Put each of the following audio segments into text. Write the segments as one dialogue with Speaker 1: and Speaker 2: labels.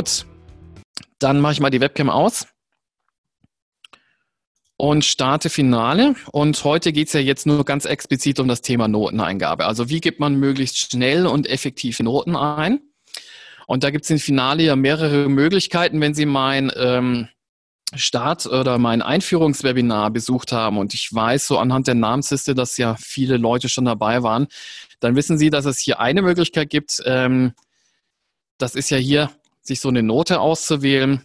Speaker 1: Gut, dann mache ich mal die Webcam aus und starte Finale. Und heute geht es ja jetzt nur ganz explizit um das Thema Noteneingabe. Also wie gibt man möglichst schnell und effektiv Noten ein? Und da gibt es im Finale ja mehrere Möglichkeiten, wenn Sie mein ähm, Start- oder mein Einführungswebinar besucht haben. Und ich weiß so anhand der Namensliste, dass ja viele Leute schon dabei waren. Dann wissen Sie, dass es hier eine Möglichkeit gibt. Ähm, das ist ja hier sich so eine Note auszuwählen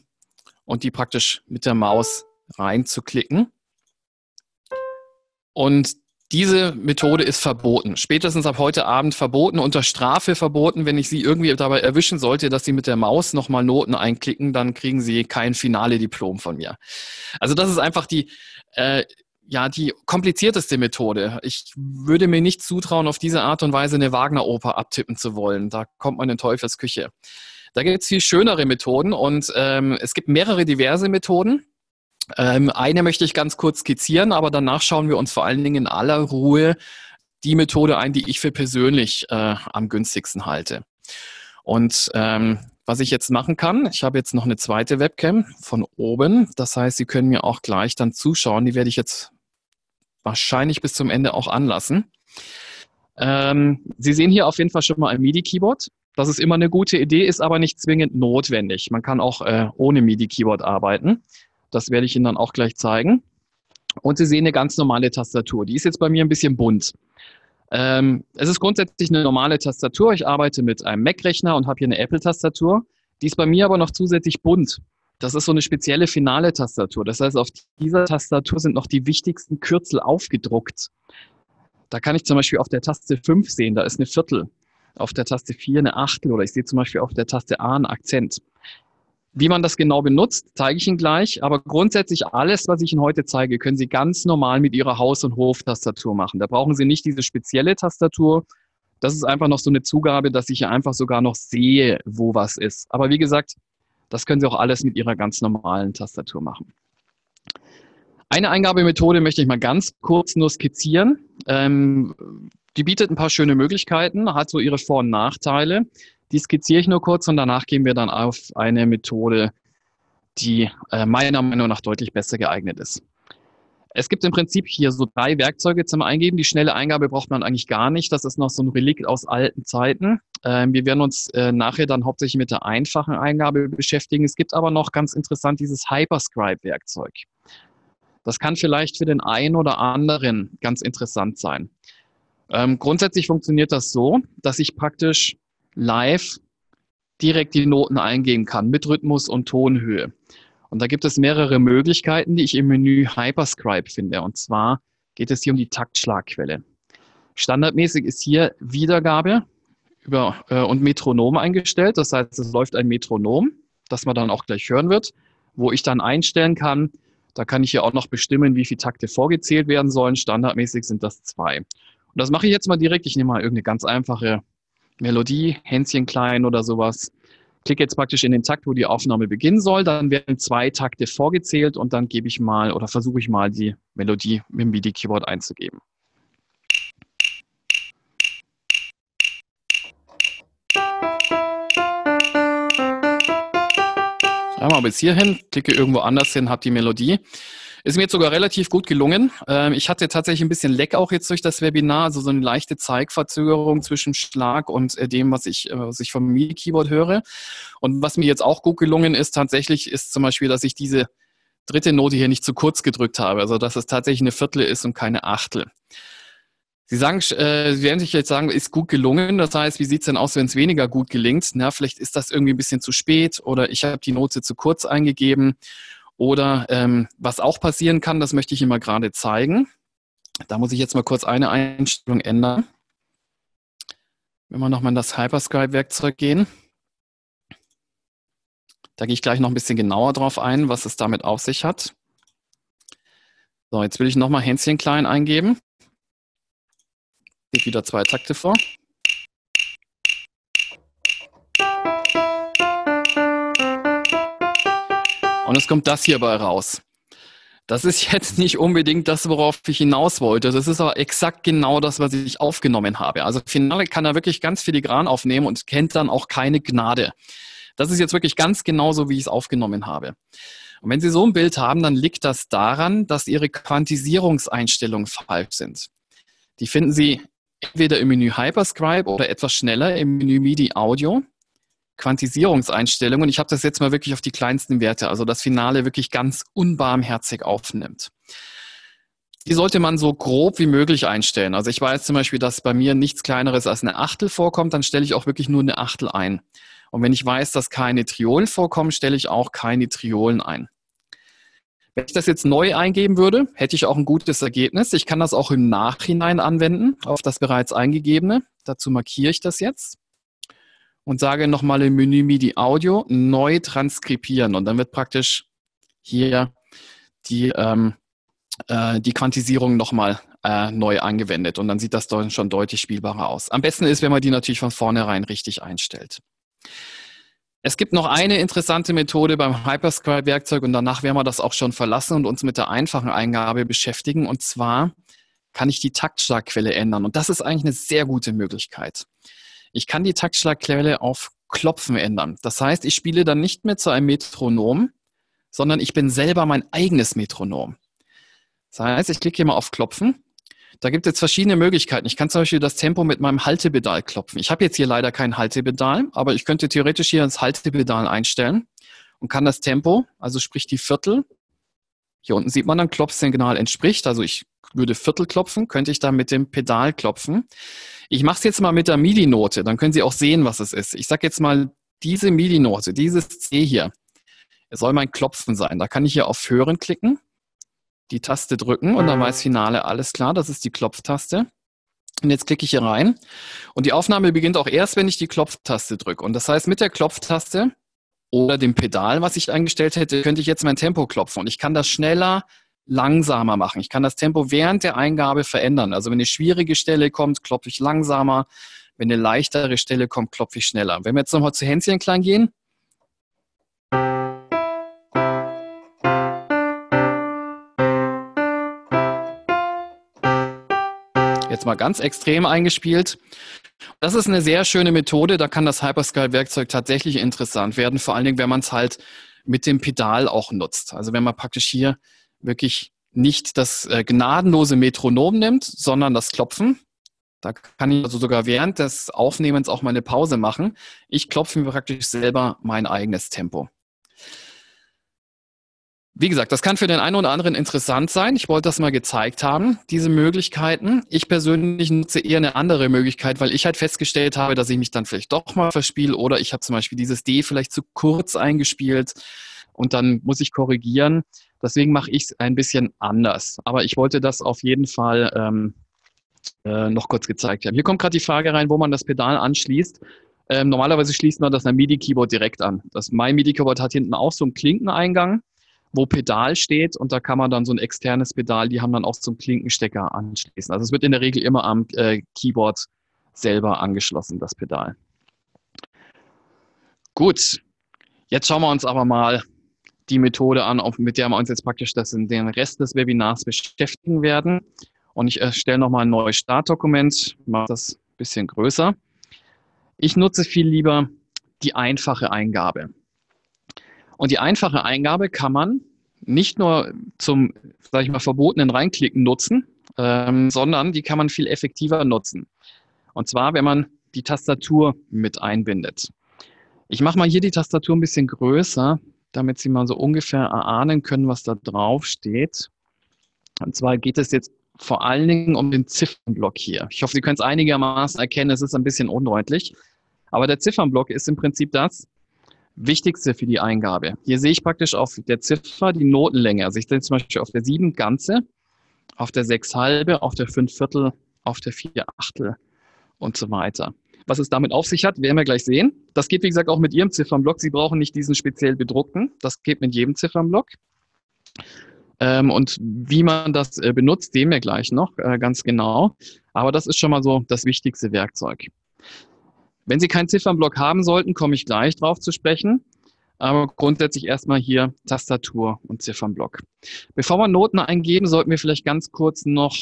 Speaker 1: und die praktisch mit der Maus reinzuklicken. Und diese Methode ist verboten. Spätestens ab heute Abend verboten, unter Strafe verboten. Wenn ich Sie irgendwie dabei erwischen sollte, dass Sie mit der Maus nochmal Noten einklicken, dann kriegen Sie kein finale Diplom von mir. Also das ist einfach die, äh, ja, die komplizierteste Methode. Ich würde mir nicht zutrauen, auf diese Art und Weise eine Wagner-Oper abtippen zu wollen. Da kommt man in Teufelsküche. Küche. Da gibt es viel schönere Methoden und ähm, es gibt mehrere diverse Methoden. Ähm, eine möchte ich ganz kurz skizzieren, aber danach schauen wir uns vor allen Dingen in aller Ruhe die Methode ein, die ich für persönlich äh, am günstigsten halte. Und ähm, was ich jetzt machen kann, ich habe jetzt noch eine zweite Webcam von oben. Das heißt, Sie können mir auch gleich dann zuschauen. Die werde ich jetzt wahrscheinlich bis zum Ende auch anlassen. Ähm, Sie sehen hier auf jeden Fall schon mal ein MIDI-Keyboard dass es immer eine gute Idee ist, aber nicht zwingend notwendig. Man kann auch äh, ohne MIDI-Keyboard arbeiten. Das werde ich Ihnen dann auch gleich zeigen. Und Sie sehen eine ganz normale Tastatur. Die ist jetzt bei mir ein bisschen bunt. Ähm, es ist grundsätzlich eine normale Tastatur. Ich arbeite mit einem Mac-Rechner und habe hier eine Apple-Tastatur. Die ist bei mir aber noch zusätzlich bunt. Das ist so eine spezielle finale Tastatur. Das heißt, auf dieser Tastatur sind noch die wichtigsten Kürzel aufgedruckt. Da kann ich zum Beispiel auf der Taste 5 sehen, da ist eine Viertel auf der Taste 4 eine Achtel oder ich sehe zum Beispiel auf der Taste A einen Akzent. Wie man das genau benutzt, zeige ich Ihnen gleich. Aber grundsätzlich alles, was ich Ihnen heute zeige, können Sie ganz normal mit Ihrer Haus- und Hoftastatur machen. Da brauchen Sie nicht diese spezielle Tastatur. Das ist einfach noch so eine Zugabe, dass ich einfach sogar noch sehe, wo was ist. Aber wie gesagt, das können Sie auch alles mit Ihrer ganz normalen Tastatur machen. Eine Eingabemethode möchte ich mal ganz kurz nur skizzieren. Ähm, die bietet ein paar schöne Möglichkeiten, hat so ihre Vor- und Nachteile. Die skizziere ich nur kurz und danach gehen wir dann auf eine Methode, die äh, meiner Meinung nach deutlich besser geeignet ist. Es gibt im Prinzip hier so drei Werkzeuge zum Eingeben. Die schnelle Eingabe braucht man eigentlich gar nicht. Das ist noch so ein Relikt aus alten Zeiten. Ähm, wir werden uns äh, nachher dann hauptsächlich mit der einfachen Eingabe beschäftigen. Es gibt aber noch ganz interessant dieses Hyperscribe-Werkzeug. Das kann vielleicht für den einen oder anderen ganz interessant sein. Ähm, grundsätzlich funktioniert das so, dass ich praktisch live direkt die Noten eingeben kann mit Rhythmus und Tonhöhe. Und da gibt es mehrere Möglichkeiten, die ich im Menü Hyperscribe finde. Und zwar geht es hier um die Taktschlagquelle. Standardmäßig ist hier Wiedergabe über, äh, und Metronom eingestellt. Das heißt, es läuft ein Metronom, das man dann auch gleich hören wird, wo ich dann einstellen kann. Da kann ich hier auch noch bestimmen, wie viele Takte vorgezählt werden sollen. Standardmäßig sind das zwei. Und das mache ich jetzt mal direkt. Ich nehme mal irgendeine ganz einfache Melodie, Hänschen klein oder sowas. Klicke jetzt praktisch in den Takt, wo die Aufnahme beginnen soll. Dann werden zwei Takte vorgezählt und dann gebe ich mal oder versuche ich mal die Melodie mit dem MIDI-Keyboard einzugeben. Schreibe mal bis hierhin, klicke irgendwo anders hin, habe die Melodie. Ist mir jetzt sogar relativ gut gelungen. Ähm, ich hatte tatsächlich ein bisschen Leck auch jetzt durch das Webinar, also so eine leichte Zeigverzögerung zwischen Schlag und äh, dem, was ich, äh, was ich vom MIDI-Keyboard höre. Und was mir jetzt auch gut gelungen ist, tatsächlich ist zum Beispiel, dass ich diese dritte Note hier nicht zu kurz gedrückt habe, also dass es tatsächlich eine Viertel ist und keine Achtel. Sie sagen, äh, Sie werden sich jetzt sagen, ist gut gelungen. Das heißt, wie sieht's denn aus, wenn es weniger gut gelingt? Na, vielleicht ist das irgendwie ein bisschen zu spät oder ich habe die Note zu kurz eingegeben oder ähm, was auch passieren kann, das möchte ich Ihnen mal gerade zeigen. Da muss ich jetzt mal kurz eine Einstellung ändern. Wenn wir nochmal in das Hyperscribe-Werkzeug gehen, da gehe ich gleich noch ein bisschen genauer drauf ein, was es damit auf sich hat. So, jetzt will ich nochmal Hänschen klein eingeben. Geht wieder zwei Takte vor. Und es kommt das hierbei raus. Das ist jetzt nicht unbedingt das, worauf ich hinaus wollte. Das ist aber exakt genau das, was ich aufgenommen habe. Also Finale kann er wirklich ganz filigran aufnehmen und kennt dann auch keine Gnade. Das ist jetzt wirklich ganz genau so, wie ich es aufgenommen habe. Und wenn Sie so ein Bild haben, dann liegt das daran, dass Ihre Quantisierungseinstellungen falsch sind. Die finden Sie entweder im Menü Hyperscribe oder etwas schneller im Menü MIDI Audio. Quantisierungseinstellung und ich habe das jetzt mal wirklich auf die kleinsten Werte, also das Finale wirklich ganz unbarmherzig aufnimmt. Die sollte man so grob wie möglich einstellen. Also ich weiß zum Beispiel, dass bei mir nichts kleineres als eine Achtel vorkommt, dann stelle ich auch wirklich nur eine Achtel ein. Und wenn ich weiß, dass keine Triolen vorkommen, stelle ich auch keine Triolen ein. Wenn ich das jetzt neu eingeben würde, hätte ich auch ein gutes Ergebnis. Ich kann das auch im Nachhinein anwenden auf das bereits eingegebene. Dazu markiere ich das jetzt und sage nochmal im Menü MIDI Audio neu transkribieren. Und dann wird praktisch hier die, ähm, äh, die Quantisierung nochmal äh, neu angewendet. Und dann sieht das dann schon deutlich spielbarer aus. Am besten ist, wenn man die natürlich von vornherein richtig einstellt. Es gibt noch eine interessante Methode beim Hyperscribe-Werkzeug und danach werden wir das auch schon verlassen und uns mit der einfachen Eingabe beschäftigen. Und zwar kann ich die Taktstarkquelle ändern. Und das ist eigentlich eine sehr gute Möglichkeit. Ich kann die Taktschlagquelle auf Klopfen ändern. Das heißt, ich spiele dann nicht mehr zu einem Metronom, sondern ich bin selber mein eigenes Metronom. Das heißt, ich klicke hier mal auf Klopfen. Da gibt es jetzt verschiedene Möglichkeiten. Ich kann zum Beispiel das Tempo mit meinem Haltepedal klopfen. Ich habe jetzt hier leider kein Haltepedal, aber ich könnte theoretisch hier das Haltepedal einstellen und kann das Tempo, also sprich die Viertel, hier unten sieht man dann, Klopfsignal entspricht. Also ich würde Viertel klopfen, könnte ich dann mit dem Pedal klopfen. Ich mache es jetzt mal mit der MIDI-Note, dann können Sie auch sehen, was es ist. Ich sage jetzt mal, diese MIDI-Note, dieses C hier, soll mein Klopfen sein. Da kann ich hier auf Hören klicken, die Taste drücken und dann weiß Finale, alles klar, das ist die Klopftaste. Und jetzt klicke ich hier rein. Und die Aufnahme beginnt auch erst, wenn ich die Klopftaste drücke. Und das heißt, mit der Klopftaste oder dem Pedal, was ich eingestellt hätte, könnte ich jetzt mein Tempo klopfen und ich kann das schneller, langsamer machen. Ich kann das Tempo während der Eingabe verändern. Also wenn eine schwierige Stelle kommt, klopfe ich langsamer. Wenn eine leichtere Stelle kommt, klopfe ich schneller. Wenn wir jetzt nochmal zu Hänschen Klang gehen, jetzt mal ganz extrem eingespielt. Das ist eine sehr schöne Methode, da kann das Hyperscale-Werkzeug tatsächlich interessant werden, vor allen Dingen, wenn man es halt mit dem Pedal auch nutzt. Also wenn man praktisch hier wirklich nicht das äh, gnadenlose Metronom nimmt, sondern das Klopfen. Da kann ich also sogar während des Aufnehmens auch mal eine Pause machen. Ich klopfe mir praktisch selber mein eigenes Tempo. Wie gesagt, das kann für den einen oder anderen interessant sein. Ich wollte das mal gezeigt haben, diese Möglichkeiten. Ich persönlich nutze eher eine andere Möglichkeit, weil ich halt festgestellt habe, dass ich mich dann vielleicht doch mal verspiele oder ich habe zum Beispiel dieses D vielleicht zu kurz eingespielt und dann muss ich korrigieren. Deswegen mache ich es ein bisschen anders. Aber ich wollte das auf jeden Fall ähm, äh, noch kurz gezeigt haben. Hier kommt gerade die Frage rein, wo man das Pedal anschließt. Ähm, normalerweise schließt man das am MIDI-Keyboard direkt an. Das My MIDI-Keyboard hat hinten auch so einen Klinkeneingang wo Pedal steht und da kann man dann so ein externes Pedal, die haben dann auch zum Klinkenstecker anschließen. Also es wird in der Regel immer am äh, Keyboard selber angeschlossen, das Pedal. Gut, jetzt schauen wir uns aber mal die Methode an, auf, mit der wir uns jetzt praktisch das in den Rest des Webinars beschäftigen werden. Und ich erstelle äh, nochmal ein neues Startdokument, mache das ein bisschen größer. Ich nutze viel lieber die einfache Eingabe. Und die einfache Eingabe kann man nicht nur zum, sage ich mal, verbotenen Reinklicken nutzen, ähm, sondern die kann man viel effektiver nutzen. Und zwar, wenn man die Tastatur mit einbindet. Ich mache mal hier die Tastatur ein bisschen größer, damit Sie mal so ungefähr erahnen können, was da drauf steht. Und zwar geht es jetzt vor allen Dingen um den Ziffernblock hier. Ich hoffe, Sie können es einigermaßen erkennen, es ist ein bisschen undeutlich. Aber der Ziffernblock ist im Prinzip das, Wichtigste für die Eingabe. Hier sehe ich praktisch auf der Ziffer die Notenlänge. Also ich sehe zum Beispiel auf der 7 Ganze, auf der 6 Halbe, auf der 5 Viertel, auf der 4 Achtel und so weiter. Was es damit auf sich hat, werden wir gleich sehen. Das geht, wie gesagt, auch mit Ihrem Ziffernblock. Sie brauchen nicht diesen speziell bedruckten. Das geht mit jedem Ziffernblock. Ähm, und wie man das äh, benutzt, sehen wir gleich noch äh, ganz genau. Aber das ist schon mal so das wichtigste Werkzeug. Wenn Sie keinen Ziffernblock haben sollten, komme ich gleich drauf zu sprechen. Aber grundsätzlich erstmal hier Tastatur und Ziffernblock. Bevor wir Noten eingeben, sollten wir vielleicht ganz kurz noch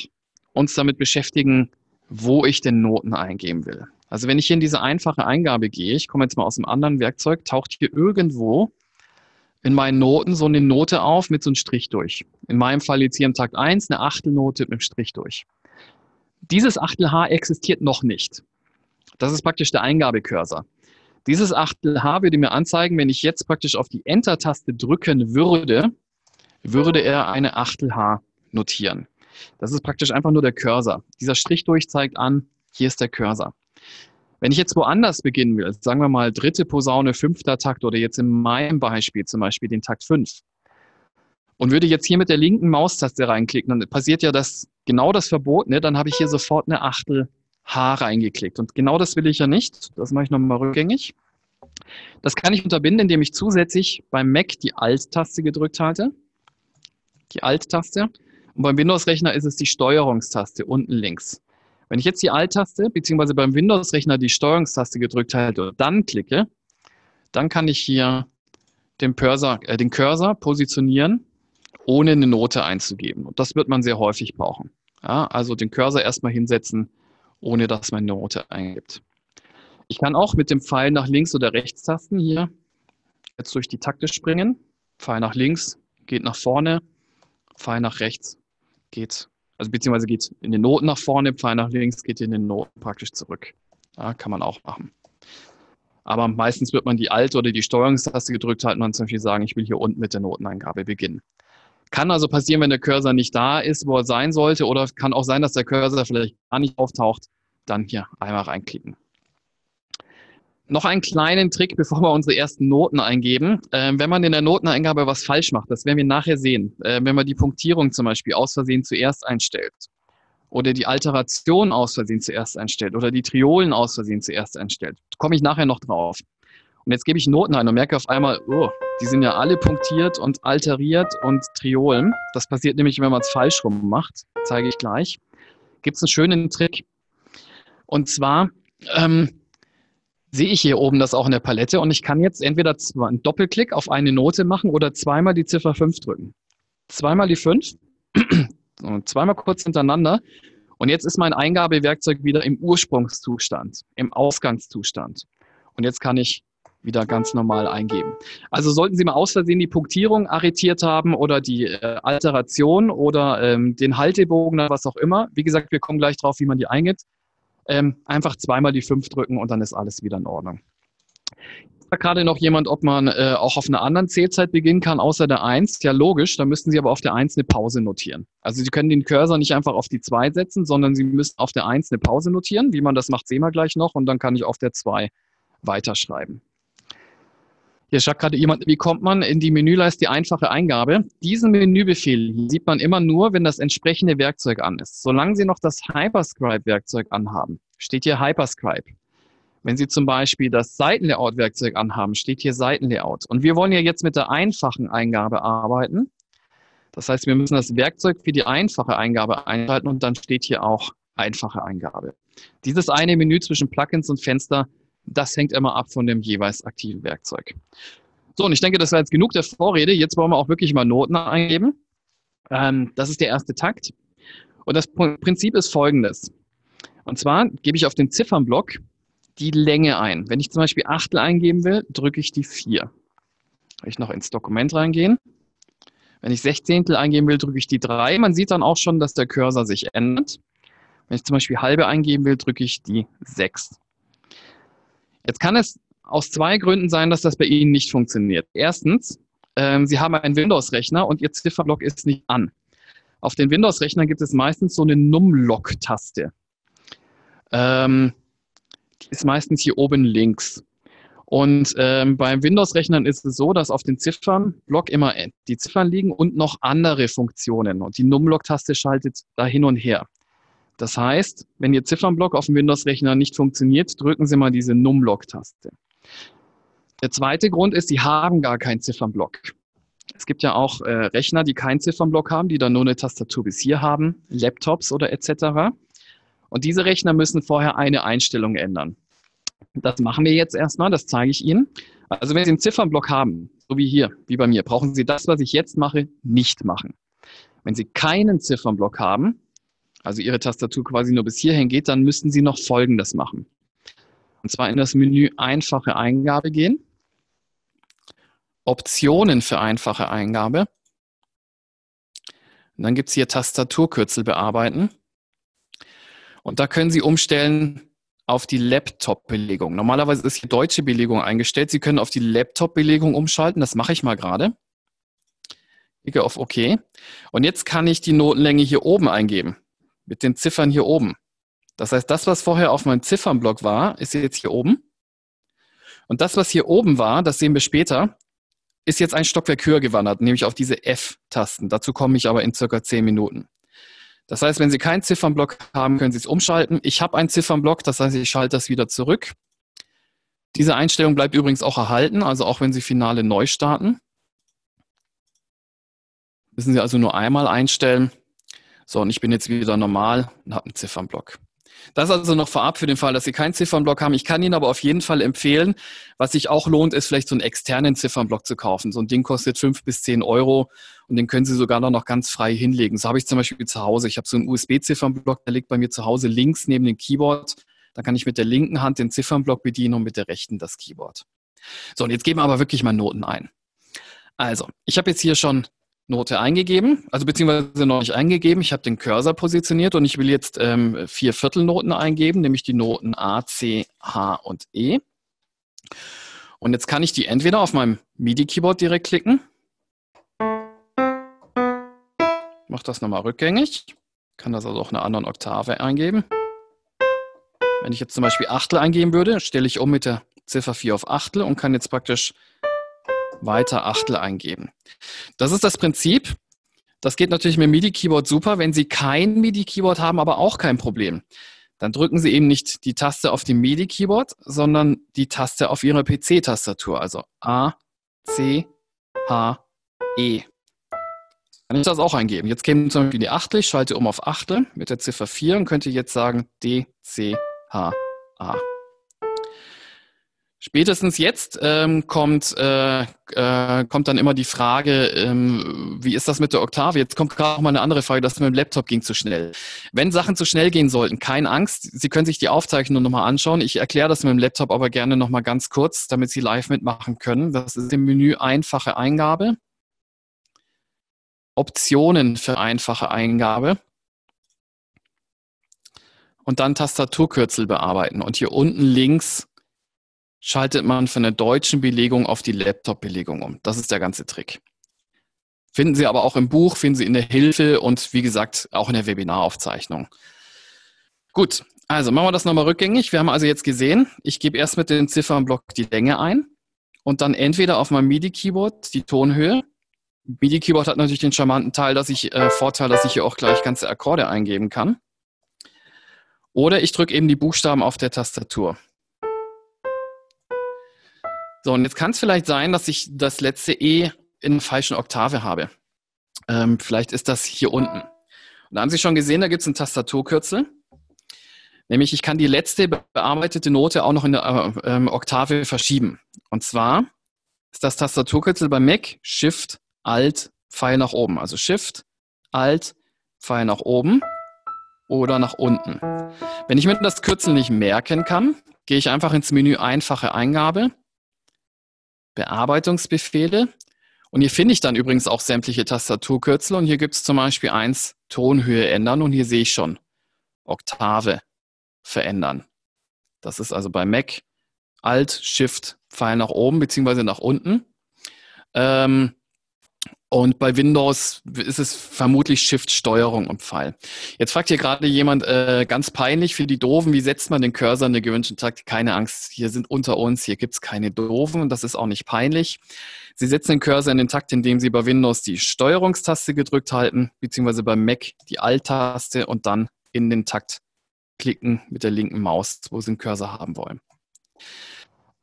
Speaker 1: uns damit beschäftigen, wo ich denn Noten eingeben will. Also wenn ich hier in diese einfache Eingabe gehe, ich komme jetzt mal aus einem anderen Werkzeug, taucht hier irgendwo in meinen Noten so eine Note auf mit so einem Strich durch. In meinem Fall jetzt hier im Takt 1 eine Achtelnote mit einem Strich durch. Dieses Achtel H existiert noch nicht. Das ist praktisch der Eingabekursor. Dieses Achtel H würde mir anzeigen, wenn ich jetzt praktisch auf die Enter-Taste drücken würde, würde er eine Achtel H notieren. Das ist praktisch einfach nur der Cursor. Dieser Strich durch zeigt an, hier ist der Cursor. Wenn ich jetzt woanders beginnen will, sagen wir mal dritte Posaune, fünfter Takt oder jetzt in meinem Beispiel zum Beispiel den Takt 5 und würde jetzt hier mit der linken Maustaste reinklicken, dann passiert ja das genau das Verbotene, dann habe ich hier sofort eine Achtel H reingeklickt. Und genau das will ich ja nicht. Das mache ich nochmal rückgängig. Das kann ich unterbinden, indem ich zusätzlich beim Mac die Alt-Taste gedrückt halte. Die Alt-Taste. Und beim Windows-Rechner ist es die Steuerungstaste unten links. Wenn ich jetzt die Alt-Taste bzw. beim Windows-Rechner die Steuerungstaste gedrückt halte und dann klicke, dann kann ich hier den, Cursor, äh, den Cursor positionieren, ohne eine Note einzugeben. Und das wird man sehr häufig brauchen. Ja, also den Cursor erstmal hinsetzen, ohne dass man eine Note eingibt. Ich kann auch mit dem Pfeil nach links oder rechts tasten hier jetzt durch die Takte springen. Pfeil nach links geht nach vorne, Pfeil nach rechts geht, also beziehungsweise geht in den Noten nach vorne, Pfeil nach links geht in den Noten praktisch zurück. Ja, kann man auch machen. Aber meistens wird man die Alt- oder die Steuerungstaste gedrückt halt man zum Beispiel sagen, ich will hier unten mit der Noteneingabe beginnen. Kann also passieren, wenn der Cursor nicht da ist, wo er sein sollte, oder kann auch sein, dass der Cursor vielleicht gar nicht auftaucht. Dann hier einmal reinklicken. Noch einen kleinen Trick, bevor wir unsere ersten Noten eingeben. Ähm, wenn man in der Noteneingabe was falsch macht, das werden wir nachher sehen. Äh, wenn man die Punktierung zum Beispiel aus Versehen zuerst einstellt oder die Alteration aus Versehen zuerst einstellt oder die Triolen aus Versehen zuerst einstellt, komme ich nachher noch drauf. Und jetzt gebe ich Noten ein und merke auf einmal, oh, die sind ja alle punktiert und alteriert und Triolen. Das passiert nämlich, wenn man es falsch rum macht, zeige ich gleich. Gibt es einen schönen Trick. Und zwar ähm, sehe ich hier oben das auch in der Palette und ich kann jetzt entweder einen Doppelklick auf eine Note machen oder zweimal die Ziffer 5 drücken. Zweimal die 5 und zweimal kurz hintereinander. Und jetzt ist mein Eingabewerkzeug wieder im Ursprungszustand, im Ausgangszustand. Und jetzt kann ich wieder ganz normal eingeben. Also sollten Sie mal aus Versehen die Punktierung arretiert haben oder die äh, Alteration oder ähm, den Haltebogen oder was auch immer. Wie gesagt, wir kommen gleich drauf, wie man die eingibt. Ähm, einfach zweimal die 5 drücken und dann ist alles wieder in Ordnung. Da gerade noch jemand, ob man äh, auch auf einer anderen Zählzeit beginnen kann, außer der 1. Ja, logisch, da müssten Sie aber auf der 1 eine Pause notieren. Also Sie können den Cursor nicht einfach auf die 2 setzen, sondern Sie müssen auf der 1 eine Pause notieren. Wie man das macht, sehen wir gleich noch und dann kann ich auf der 2 weiterschreiben. Hier schreibt gerade jemand, wie kommt man in die Menüleiste die einfache Eingabe? Diesen Menübefehl sieht man immer nur, wenn das entsprechende Werkzeug an ist. Solange Sie noch das Hyperscribe-Werkzeug anhaben, steht hier Hyperscribe. Wenn Sie zum Beispiel das Seitenlayout-Werkzeug anhaben, steht hier Seitenlayout. Und wir wollen ja jetzt mit der einfachen Eingabe arbeiten. Das heißt, wir müssen das Werkzeug für die einfache Eingabe einschalten und dann steht hier auch einfache Eingabe. Dieses eine Menü zwischen Plugins und Fenster das hängt immer ab von dem jeweils aktiven Werkzeug. So, und ich denke, das war jetzt genug der Vorrede. Jetzt wollen wir auch wirklich mal Noten eingeben. Ähm, das ist der erste Takt. Und das Prinzip ist folgendes. Und zwar gebe ich auf den Ziffernblock die Länge ein. Wenn ich zum Beispiel Achtel eingeben will, drücke ich die 4. Will ich noch ins Dokument reingehen. Wenn ich Sechzehntel eingeben will, drücke ich die 3. Man sieht dann auch schon, dass der Cursor sich ändert. Wenn ich zum Beispiel halbe eingeben will, drücke ich die 6. Jetzt kann es aus zwei Gründen sein, dass das bei Ihnen nicht funktioniert. Erstens, ähm, Sie haben einen Windows-Rechner und Ihr Zifferblock ist nicht an. Auf den Windows-Rechnern gibt es meistens so eine num Numlock-Taste. Ähm, die ist meistens hier oben links. Und ähm, bei Windows-Rechnern ist es so, dass auf den Ziffernblock immer die Ziffern liegen und noch andere Funktionen. Und die num Numlock-Taste schaltet da hin und her. Das heißt, wenn Ihr Ziffernblock auf dem Windows-Rechner nicht funktioniert, drücken Sie mal diese Numlock-Taste. Der zweite Grund ist, Sie haben gar keinen Ziffernblock. Es gibt ja auch äh, Rechner, die keinen Ziffernblock haben, die dann nur eine Tastatur bis hier haben, Laptops oder etc. Und diese Rechner müssen vorher eine Einstellung ändern. Das machen wir jetzt erstmal, das zeige ich Ihnen. Also wenn Sie einen Ziffernblock haben, so wie hier, wie bei mir, brauchen Sie das, was ich jetzt mache, nicht machen. Wenn Sie keinen Ziffernblock haben, also Ihre Tastatur quasi nur bis hierhin geht, dann müssten Sie noch Folgendes machen. Und zwar in das Menü Einfache Eingabe gehen, Optionen für einfache Eingabe. Und dann gibt es hier Tastaturkürzel bearbeiten. Und da können Sie umstellen auf die Laptop-Belegung. Normalerweise ist hier deutsche Belegung eingestellt. Sie können auf die Laptop-Belegung umschalten. Das mache ich mal gerade. Klicke auf OK. Und jetzt kann ich die Notenlänge hier oben eingeben mit den Ziffern hier oben. Das heißt, das, was vorher auf meinem Ziffernblock war, ist jetzt hier oben. Und das, was hier oben war, das sehen wir später, ist jetzt ein Stockwerk höher gewandert, nämlich auf diese F-Tasten. Dazu komme ich aber in circa zehn Minuten. Das heißt, wenn Sie keinen Ziffernblock haben, können Sie es umschalten. Ich habe einen Ziffernblock, das heißt, ich schalte das wieder zurück. Diese Einstellung bleibt übrigens auch erhalten, also auch wenn Sie Finale neu starten. Müssen Sie also nur einmal einstellen so, und ich bin jetzt wieder normal und habe einen Ziffernblock. Das also noch vorab für den Fall, dass Sie keinen Ziffernblock haben. Ich kann Ihnen aber auf jeden Fall empfehlen, was sich auch lohnt, ist vielleicht so einen externen Ziffernblock zu kaufen. So ein Ding kostet fünf bis zehn Euro und den können Sie sogar noch ganz frei hinlegen. So habe ich zum Beispiel zu Hause. Ich habe so einen USB-Ziffernblock, der liegt bei mir zu Hause links neben dem Keyboard. Da kann ich mit der linken Hand den Ziffernblock bedienen und mit der rechten das Keyboard. So, und jetzt geben wir aber wirklich mal Noten ein. Also, ich habe jetzt hier schon Note eingegeben, also beziehungsweise noch nicht eingegeben. Ich habe den Cursor positioniert und ich will jetzt ähm, vier Viertelnoten eingeben, nämlich die Noten A, C, H und E. Und jetzt kann ich die entweder auf meinem MIDI-Keyboard direkt klicken. mache das nochmal rückgängig. kann das also auch eine einer anderen Oktave eingeben. Wenn ich jetzt zum Beispiel Achtel eingeben würde, stelle ich um mit der Ziffer 4 auf Achtel und kann jetzt praktisch weiter Achtel eingeben. Das ist das Prinzip. Das geht natürlich mit MIDI-Keyboard super. Wenn Sie kein MIDI-Keyboard haben, aber auch kein Problem, dann drücken Sie eben nicht die Taste auf dem MIDI-Keyboard, sondern die Taste auf Ihrer PC-Tastatur, also A, C, H, E. Dann ist das auch eingeben. Jetzt käme zum Beispiel die Achtel, ich schalte um auf Achtel mit der Ziffer 4 und könnte jetzt sagen D, C, H, A. Spätestens jetzt ähm, kommt, äh, äh, kommt dann immer die Frage, ähm, wie ist das mit der Oktave? Jetzt kommt gerade mal eine andere Frage, das mit dem Laptop ging zu schnell. Wenn Sachen zu schnell gehen sollten, keine Angst, Sie können sich die Aufzeichnung nochmal anschauen. Ich erkläre das mit dem Laptop aber gerne nochmal ganz kurz, damit Sie live mitmachen können. Das ist im Menü einfache Eingabe. Optionen für einfache Eingabe und dann Tastaturkürzel bearbeiten. Und hier unten links schaltet man von der deutschen Belegung auf die Laptop-Belegung um. Das ist der ganze Trick. Finden Sie aber auch im Buch, finden Sie in der Hilfe und wie gesagt auch in der Webinaraufzeichnung. Gut, also machen wir das nochmal rückgängig. Wir haben also jetzt gesehen, ich gebe erst mit dem Ziffernblock die Länge ein und dann entweder auf meinem MIDI-Keyboard die Tonhöhe. MIDI-Keyboard hat natürlich den charmanten Teil, dass ich, äh, Vorteil, dass ich hier auch gleich ganze Akkorde eingeben kann. Oder ich drücke eben die Buchstaben auf der Tastatur. So, und jetzt kann es vielleicht sein, dass ich das letzte E in falschen Oktave habe. Ähm, vielleicht ist das hier unten. Und da haben Sie schon gesehen, da gibt es ein Tastaturkürzel. Nämlich, ich kann die letzte bearbeitete Note auch noch in der äh, ähm, Oktave verschieben. Und zwar ist das Tastaturkürzel bei Mac Shift, Alt, Pfeil nach oben. Also Shift, Alt, Pfeil nach oben oder nach unten. Wenn ich mir das Kürzel nicht merken kann, gehe ich einfach ins Menü Einfache Eingabe Bearbeitungsbefehle. Und hier finde ich dann übrigens auch sämtliche Tastaturkürzel. Und hier gibt es zum Beispiel eins, Tonhöhe ändern. Und hier sehe ich schon, Oktave verändern. Das ist also bei Mac Alt, Shift, Pfeil nach oben bzw. nach unten. Ähm, und bei Windows ist es vermutlich Shift-Steuerung im Pfeil. Jetzt fragt hier gerade jemand, äh, ganz peinlich für die Doofen, wie setzt man den Cursor in der gewünschten Takt? Keine Angst, hier sind unter uns, hier gibt's keine Doofen und das ist auch nicht peinlich. Sie setzen den Cursor in den Takt, indem Sie bei Windows die Steuerungstaste gedrückt halten, beziehungsweise bei Mac die Alt-Taste und dann in den Takt klicken mit der linken Maus, wo Sie den Cursor haben wollen.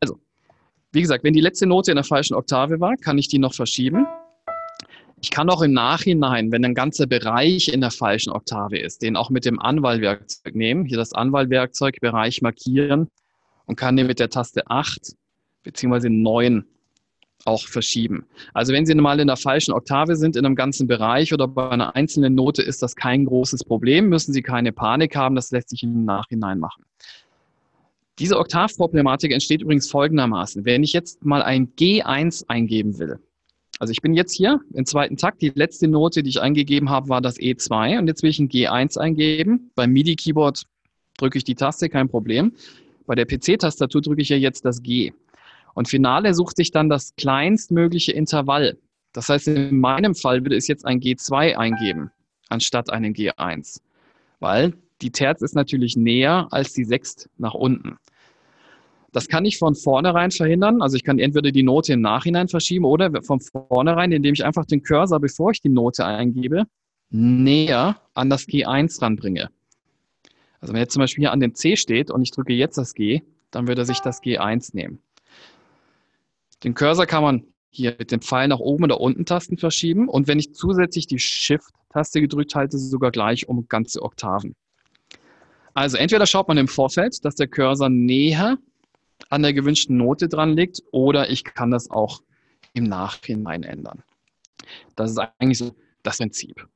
Speaker 1: Also, wie gesagt, wenn die letzte Note in der falschen Oktave war, kann ich die noch verschieben. Ich kann auch im Nachhinein, wenn ein ganzer Bereich in der falschen Oktave ist, den auch mit dem Anwahlwerkzeug nehmen, hier das Anwahlwerkzeug Bereich markieren und kann den mit der Taste 8 bzw. 9 auch verschieben. Also wenn Sie mal in der falschen Oktave sind, in einem ganzen Bereich oder bei einer einzelnen Note, ist das kein großes Problem, müssen Sie keine Panik haben, das lässt sich im Nachhinein machen. Diese Oktavproblematik entsteht übrigens folgendermaßen. Wenn ich jetzt mal ein G1 eingeben will, also ich bin jetzt hier im zweiten Takt. Die letzte Note, die ich eingegeben habe, war das E2 und jetzt will ich ein G1 eingeben. Beim MIDI-Keyboard drücke ich die Taste, kein Problem. Bei der PC-Tastatur drücke ich ja jetzt das G. Und Finale sucht sich dann das kleinstmögliche Intervall. Das heißt, in meinem Fall würde es jetzt ein G2 eingeben, anstatt einen G1. Weil die Terz ist natürlich näher als die Sechst nach unten. Das kann ich von vornherein verhindern. Also ich kann entweder die Note im Nachhinein verschieben oder von vornherein, indem ich einfach den Cursor, bevor ich die Note eingebe, näher an das G1 ranbringe. Also wenn jetzt zum Beispiel hier an dem C steht und ich drücke jetzt das G, dann würde sich das G1 nehmen. Den Cursor kann man hier mit dem Pfeil nach oben oder unten Tasten verschieben und wenn ich zusätzlich die Shift-Taste gedrückt halte, sogar gleich um ganze Oktaven. Also entweder schaut man im Vorfeld, dass der Cursor näher an der gewünschten Note dran liegt oder ich kann das auch im Nachhinein ändern. Das ist eigentlich so das Prinzip.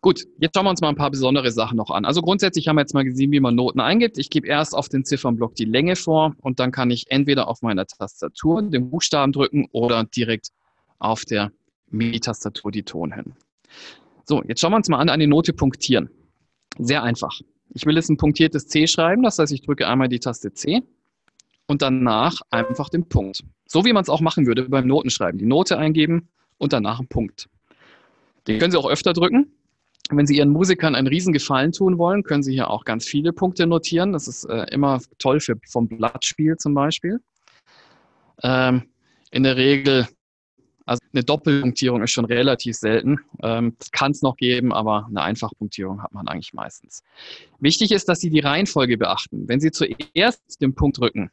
Speaker 1: Gut, jetzt schauen wir uns mal ein paar besondere Sachen noch an. Also grundsätzlich haben wir jetzt mal gesehen, wie man Noten eingibt. Ich gebe erst auf den Ziffernblock die Länge vor und dann kann ich entweder auf meiner Tastatur den Buchstaben drücken oder direkt auf der MIDI-Tastatur die Ton hin. So, jetzt schauen wir uns mal an, eine Note punktieren. Sehr einfach. Ich will jetzt ein punktiertes C schreiben, das heißt, ich drücke einmal die Taste C und danach einfach den Punkt. So wie man es auch machen würde beim Notenschreiben. Die Note eingeben und danach einen Punkt. Den können Sie auch öfter drücken. Wenn Sie Ihren Musikern einen Riesengefallen tun wollen, können Sie hier auch ganz viele Punkte notieren. Das ist äh, immer toll für vom Blattspiel zum Beispiel. Ähm, in der Regel, also eine Doppelpunktierung ist schon relativ selten. Ähm, Kann es noch geben, aber eine Einfachpunktierung hat man eigentlich meistens. Wichtig ist, dass Sie die Reihenfolge beachten. Wenn Sie zuerst den Punkt drücken,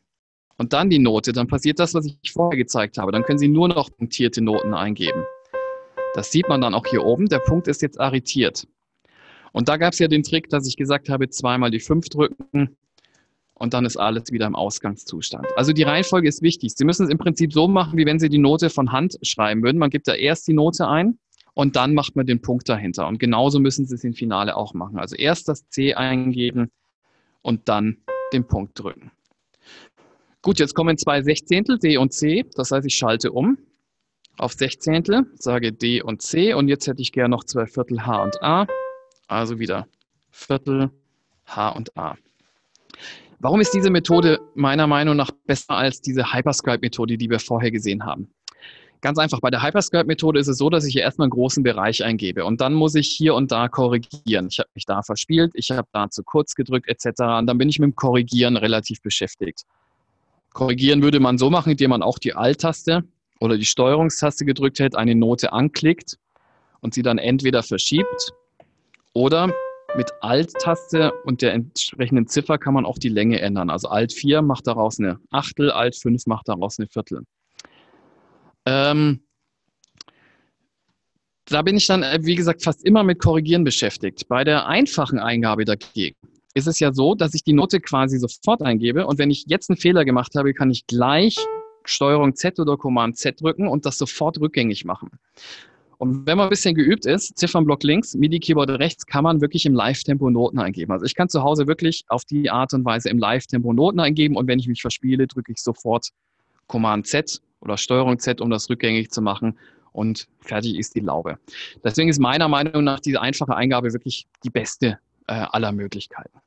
Speaker 1: und dann die Note, dann passiert das, was ich vorher gezeigt habe. Dann können Sie nur noch punktierte Noten eingeben. Das sieht man dann auch hier oben. Der Punkt ist jetzt arretiert. Und da gab es ja den Trick, dass ich gesagt habe, zweimal die 5 drücken und dann ist alles wieder im Ausgangszustand. Also die Reihenfolge ist wichtig. Sie müssen es im Prinzip so machen, wie wenn Sie die Note von Hand schreiben würden. Man gibt da erst die Note ein und dann macht man den Punkt dahinter. Und genauso müssen Sie es im Finale auch machen. Also erst das C eingeben und dann den Punkt drücken. Gut, jetzt kommen zwei Sechzehntel, D und C. Das heißt, ich schalte um auf Sechzehntel, sage D und C und jetzt hätte ich gerne noch zwei Viertel H und A. Also wieder Viertel H und A. Warum ist diese Methode meiner Meinung nach besser als diese Hyperscribe-Methode, die wir vorher gesehen haben? Ganz einfach, bei der Hyperscribe-Methode ist es so, dass ich hier erstmal einen großen Bereich eingebe und dann muss ich hier und da korrigieren. Ich habe mich da verspielt, ich habe da zu kurz gedrückt etc. Und dann bin ich mit dem Korrigieren relativ beschäftigt. Korrigieren würde man so machen, indem man auch die Alt-Taste oder die Steuerungstaste gedrückt hält, eine Note anklickt und sie dann entweder verschiebt oder mit Alt-Taste und der entsprechenden Ziffer kann man auch die Länge ändern. Also Alt 4 macht daraus eine Achtel, Alt 5 macht daraus eine Viertel. Ähm, da bin ich dann, äh, wie gesagt, fast immer mit Korrigieren beschäftigt. Bei der einfachen Eingabe dagegen ist es ja so, dass ich die Note quasi sofort eingebe und wenn ich jetzt einen Fehler gemacht habe, kann ich gleich Steuerung Z oder Command Z drücken und das sofort rückgängig machen. Und wenn man ein bisschen geübt ist, Ziffernblock links, MIDI-Keyboard rechts, kann man wirklich im Live-Tempo Noten eingeben. Also ich kann zu Hause wirklich auf die Art und Weise im Live-Tempo Noten eingeben und wenn ich mich verspiele, drücke ich sofort Command Z oder Steuerung Z, um das rückgängig zu machen und fertig ist die Laube. Deswegen ist meiner Meinung nach diese einfache Eingabe wirklich die beste äh, aller Möglichkeiten.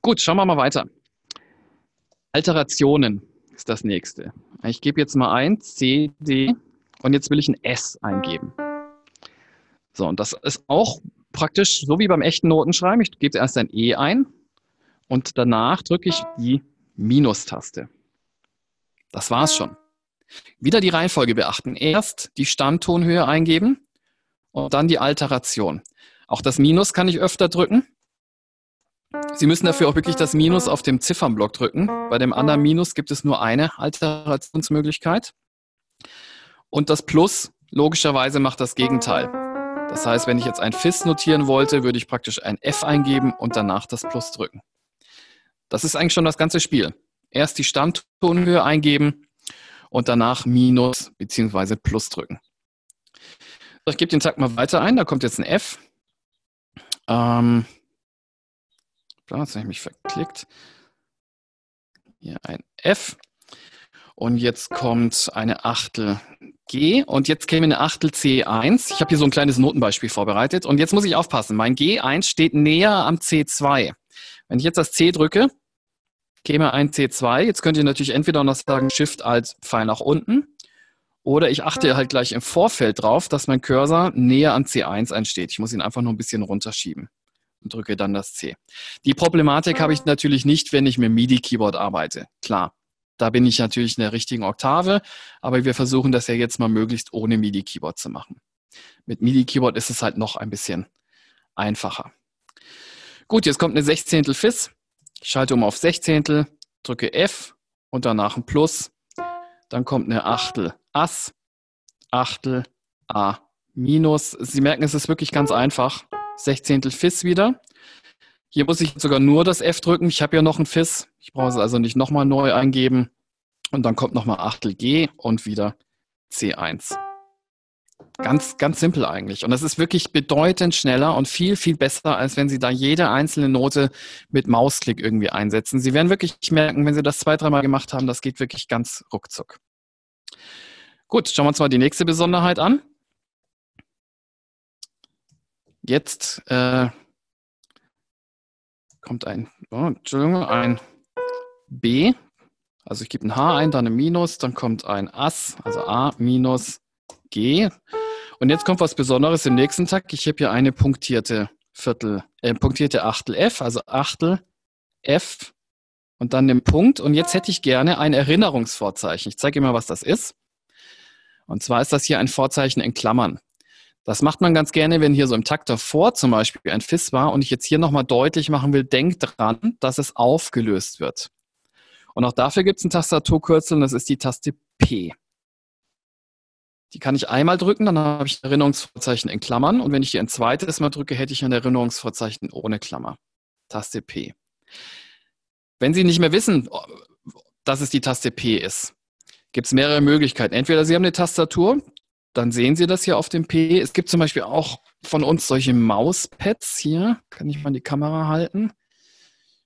Speaker 1: Gut, schauen wir mal weiter. Alterationen ist das nächste. Ich gebe jetzt mal ein, C, D und jetzt will ich ein S eingeben. So, und das ist auch praktisch so wie beim echten Notenschreiben. Ich gebe erst ein E ein und danach drücke ich die Minustaste. Das war's schon. Wieder die Reihenfolge beachten. Erst die Stammtonhöhe eingeben und dann die Alteration. Auch das Minus kann ich öfter drücken. Sie müssen dafür auch wirklich das Minus auf dem Ziffernblock drücken. Bei dem anderen Minus gibt es nur eine Alterationsmöglichkeit. Und das Plus logischerweise macht das Gegenteil. Das heißt, wenn ich jetzt ein FIS notieren wollte, würde ich praktisch ein F eingeben und danach das Plus drücken. Das ist eigentlich schon das ganze Spiel. Erst die Stammtonhöhe eingeben und danach Minus bzw. Plus drücken. Ich gebe den Takt mal weiter ein, da kommt jetzt ein F. Ähm, jetzt habe ich mich verklickt. Hier ein F. Und jetzt kommt eine Achtel G und jetzt käme eine Achtel C1. Ich habe hier so ein kleines Notenbeispiel vorbereitet und jetzt muss ich aufpassen. Mein G1 steht näher am C2. Wenn ich jetzt das C drücke, käme ein C2. Jetzt könnt ihr natürlich entweder noch sagen Shift als Pfeil nach unten oder ich achte halt gleich im Vorfeld drauf, dass mein Cursor näher an C1 einsteht. Ich muss ihn einfach nur ein bisschen runterschieben und drücke dann das C. Die Problematik habe ich mhm. natürlich nicht, wenn ich mit MIDI-Keyboard arbeite. Klar, da bin ich natürlich in der richtigen Oktave, aber wir versuchen das ja jetzt mal möglichst ohne MIDI-Keyboard zu machen. Mit MIDI-Keyboard ist es halt noch ein bisschen einfacher. Gut, jetzt kommt eine Sechzehntel FIS. Ich schalte um auf Sechzehntel, drücke F und danach ein Plus. Dann kommt eine Achtel. Ass, Achtel, A. Minus, Sie merken, es ist wirklich ganz einfach. Sechzehntel Fis wieder. Hier muss ich sogar nur das F drücken. Ich habe ja noch ein Fis. Ich brauche es also nicht nochmal neu eingeben. Und dann kommt nochmal Achtel G und wieder C1. Ganz, ganz simpel eigentlich. Und das ist wirklich bedeutend schneller und viel, viel besser, als wenn Sie da jede einzelne Note mit Mausklick irgendwie einsetzen. Sie werden wirklich merken, wenn Sie das zwei, dreimal gemacht haben, das geht wirklich ganz ruckzuck. Gut, schauen wir uns mal die nächste Besonderheit an. Jetzt äh, kommt ein, oh, Entschuldigung, ein B. Also ich gebe ein H ein, dann ein Minus, dann kommt ein As, also A minus G. Und jetzt kommt was Besonderes im nächsten Tag. Ich habe hier eine punktierte Viertel, äh, punktierte Achtel F, also Achtel F und dann den Punkt. Und jetzt hätte ich gerne ein Erinnerungsvorzeichen. Ich zeige Ihnen mal, was das ist. Und zwar ist das hier ein Vorzeichen in Klammern. Das macht man ganz gerne, wenn hier so im Takt davor zum Beispiel ein FIS war und ich jetzt hier nochmal deutlich machen will, denkt dran, dass es aufgelöst wird. Und auch dafür gibt es ein Tastaturkürzel und das ist die Taste P. Die kann ich einmal drücken, dann habe ich ein Erinnerungsvorzeichen in Klammern und wenn ich die ein zweites Mal drücke, hätte ich ein Erinnerungsvorzeichen ohne Klammer. Taste P. Wenn Sie nicht mehr wissen, dass es die Taste P ist, gibt es mehrere Möglichkeiten. Entweder Sie haben eine Tastatur, dann sehen Sie das hier auf dem P. Es gibt zum Beispiel auch von uns solche Mauspads hier. Kann ich mal die Kamera halten?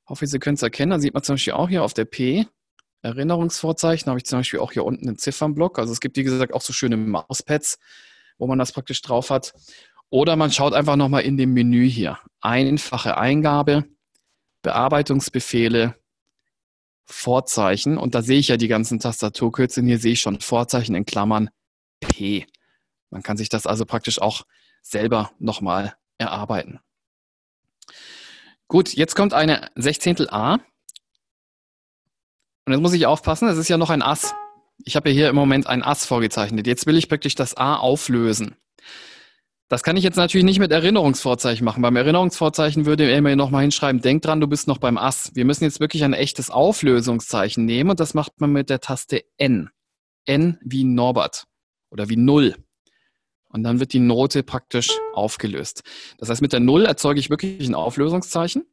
Speaker 1: Hoffe, Sie können es erkennen. Da sieht man zum Beispiel auch hier auf der P. Erinnerungsvorzeichen habe ich zum Beispiel auch hier unten einen Ziffernblock. Also es gibt, wie gesagt, auch so schöne Mauspads, wo man das praktisch drauf hat. Oder man schaut einfach nochmal in dem Menü hier. Einfache Eingabe, Bearbeitungsbefehle, Vorzeichen. Und da sehe ich ja die ganzen Tastaturkürzeln. Hier sehe ich schon Vorzeichen in Klammern P. Man kann sich das also praktisch auch selber nochmal erarbeiten. Gut, jetzt kommt eine Sechzehntel A. Und jetzt muss ich aufpassen, es ist ja noch ein Ass. Ich habe ja hier im Moment ein Ass vorgezeichnet. Jetzt will ich praktisch das A auflösen. Das kann ich jetzt natürlich nicht mit Erinnerungsvorzeichen machen. Beim Erinnerungsvorzeichen würde er mir nochmal hinschreiben, denk dran, du bist noch beim Ass. Wir müssen jetzt wirklich ein echtes Auflösungszeichen nehmen und das macht man mit der Taste N. N wie Norbert oder wie Null. Und dann wird die Note praktisch aufgelöst. Das heißt, mit der Null erzeuge ich wirklich ein Auflösungszeichen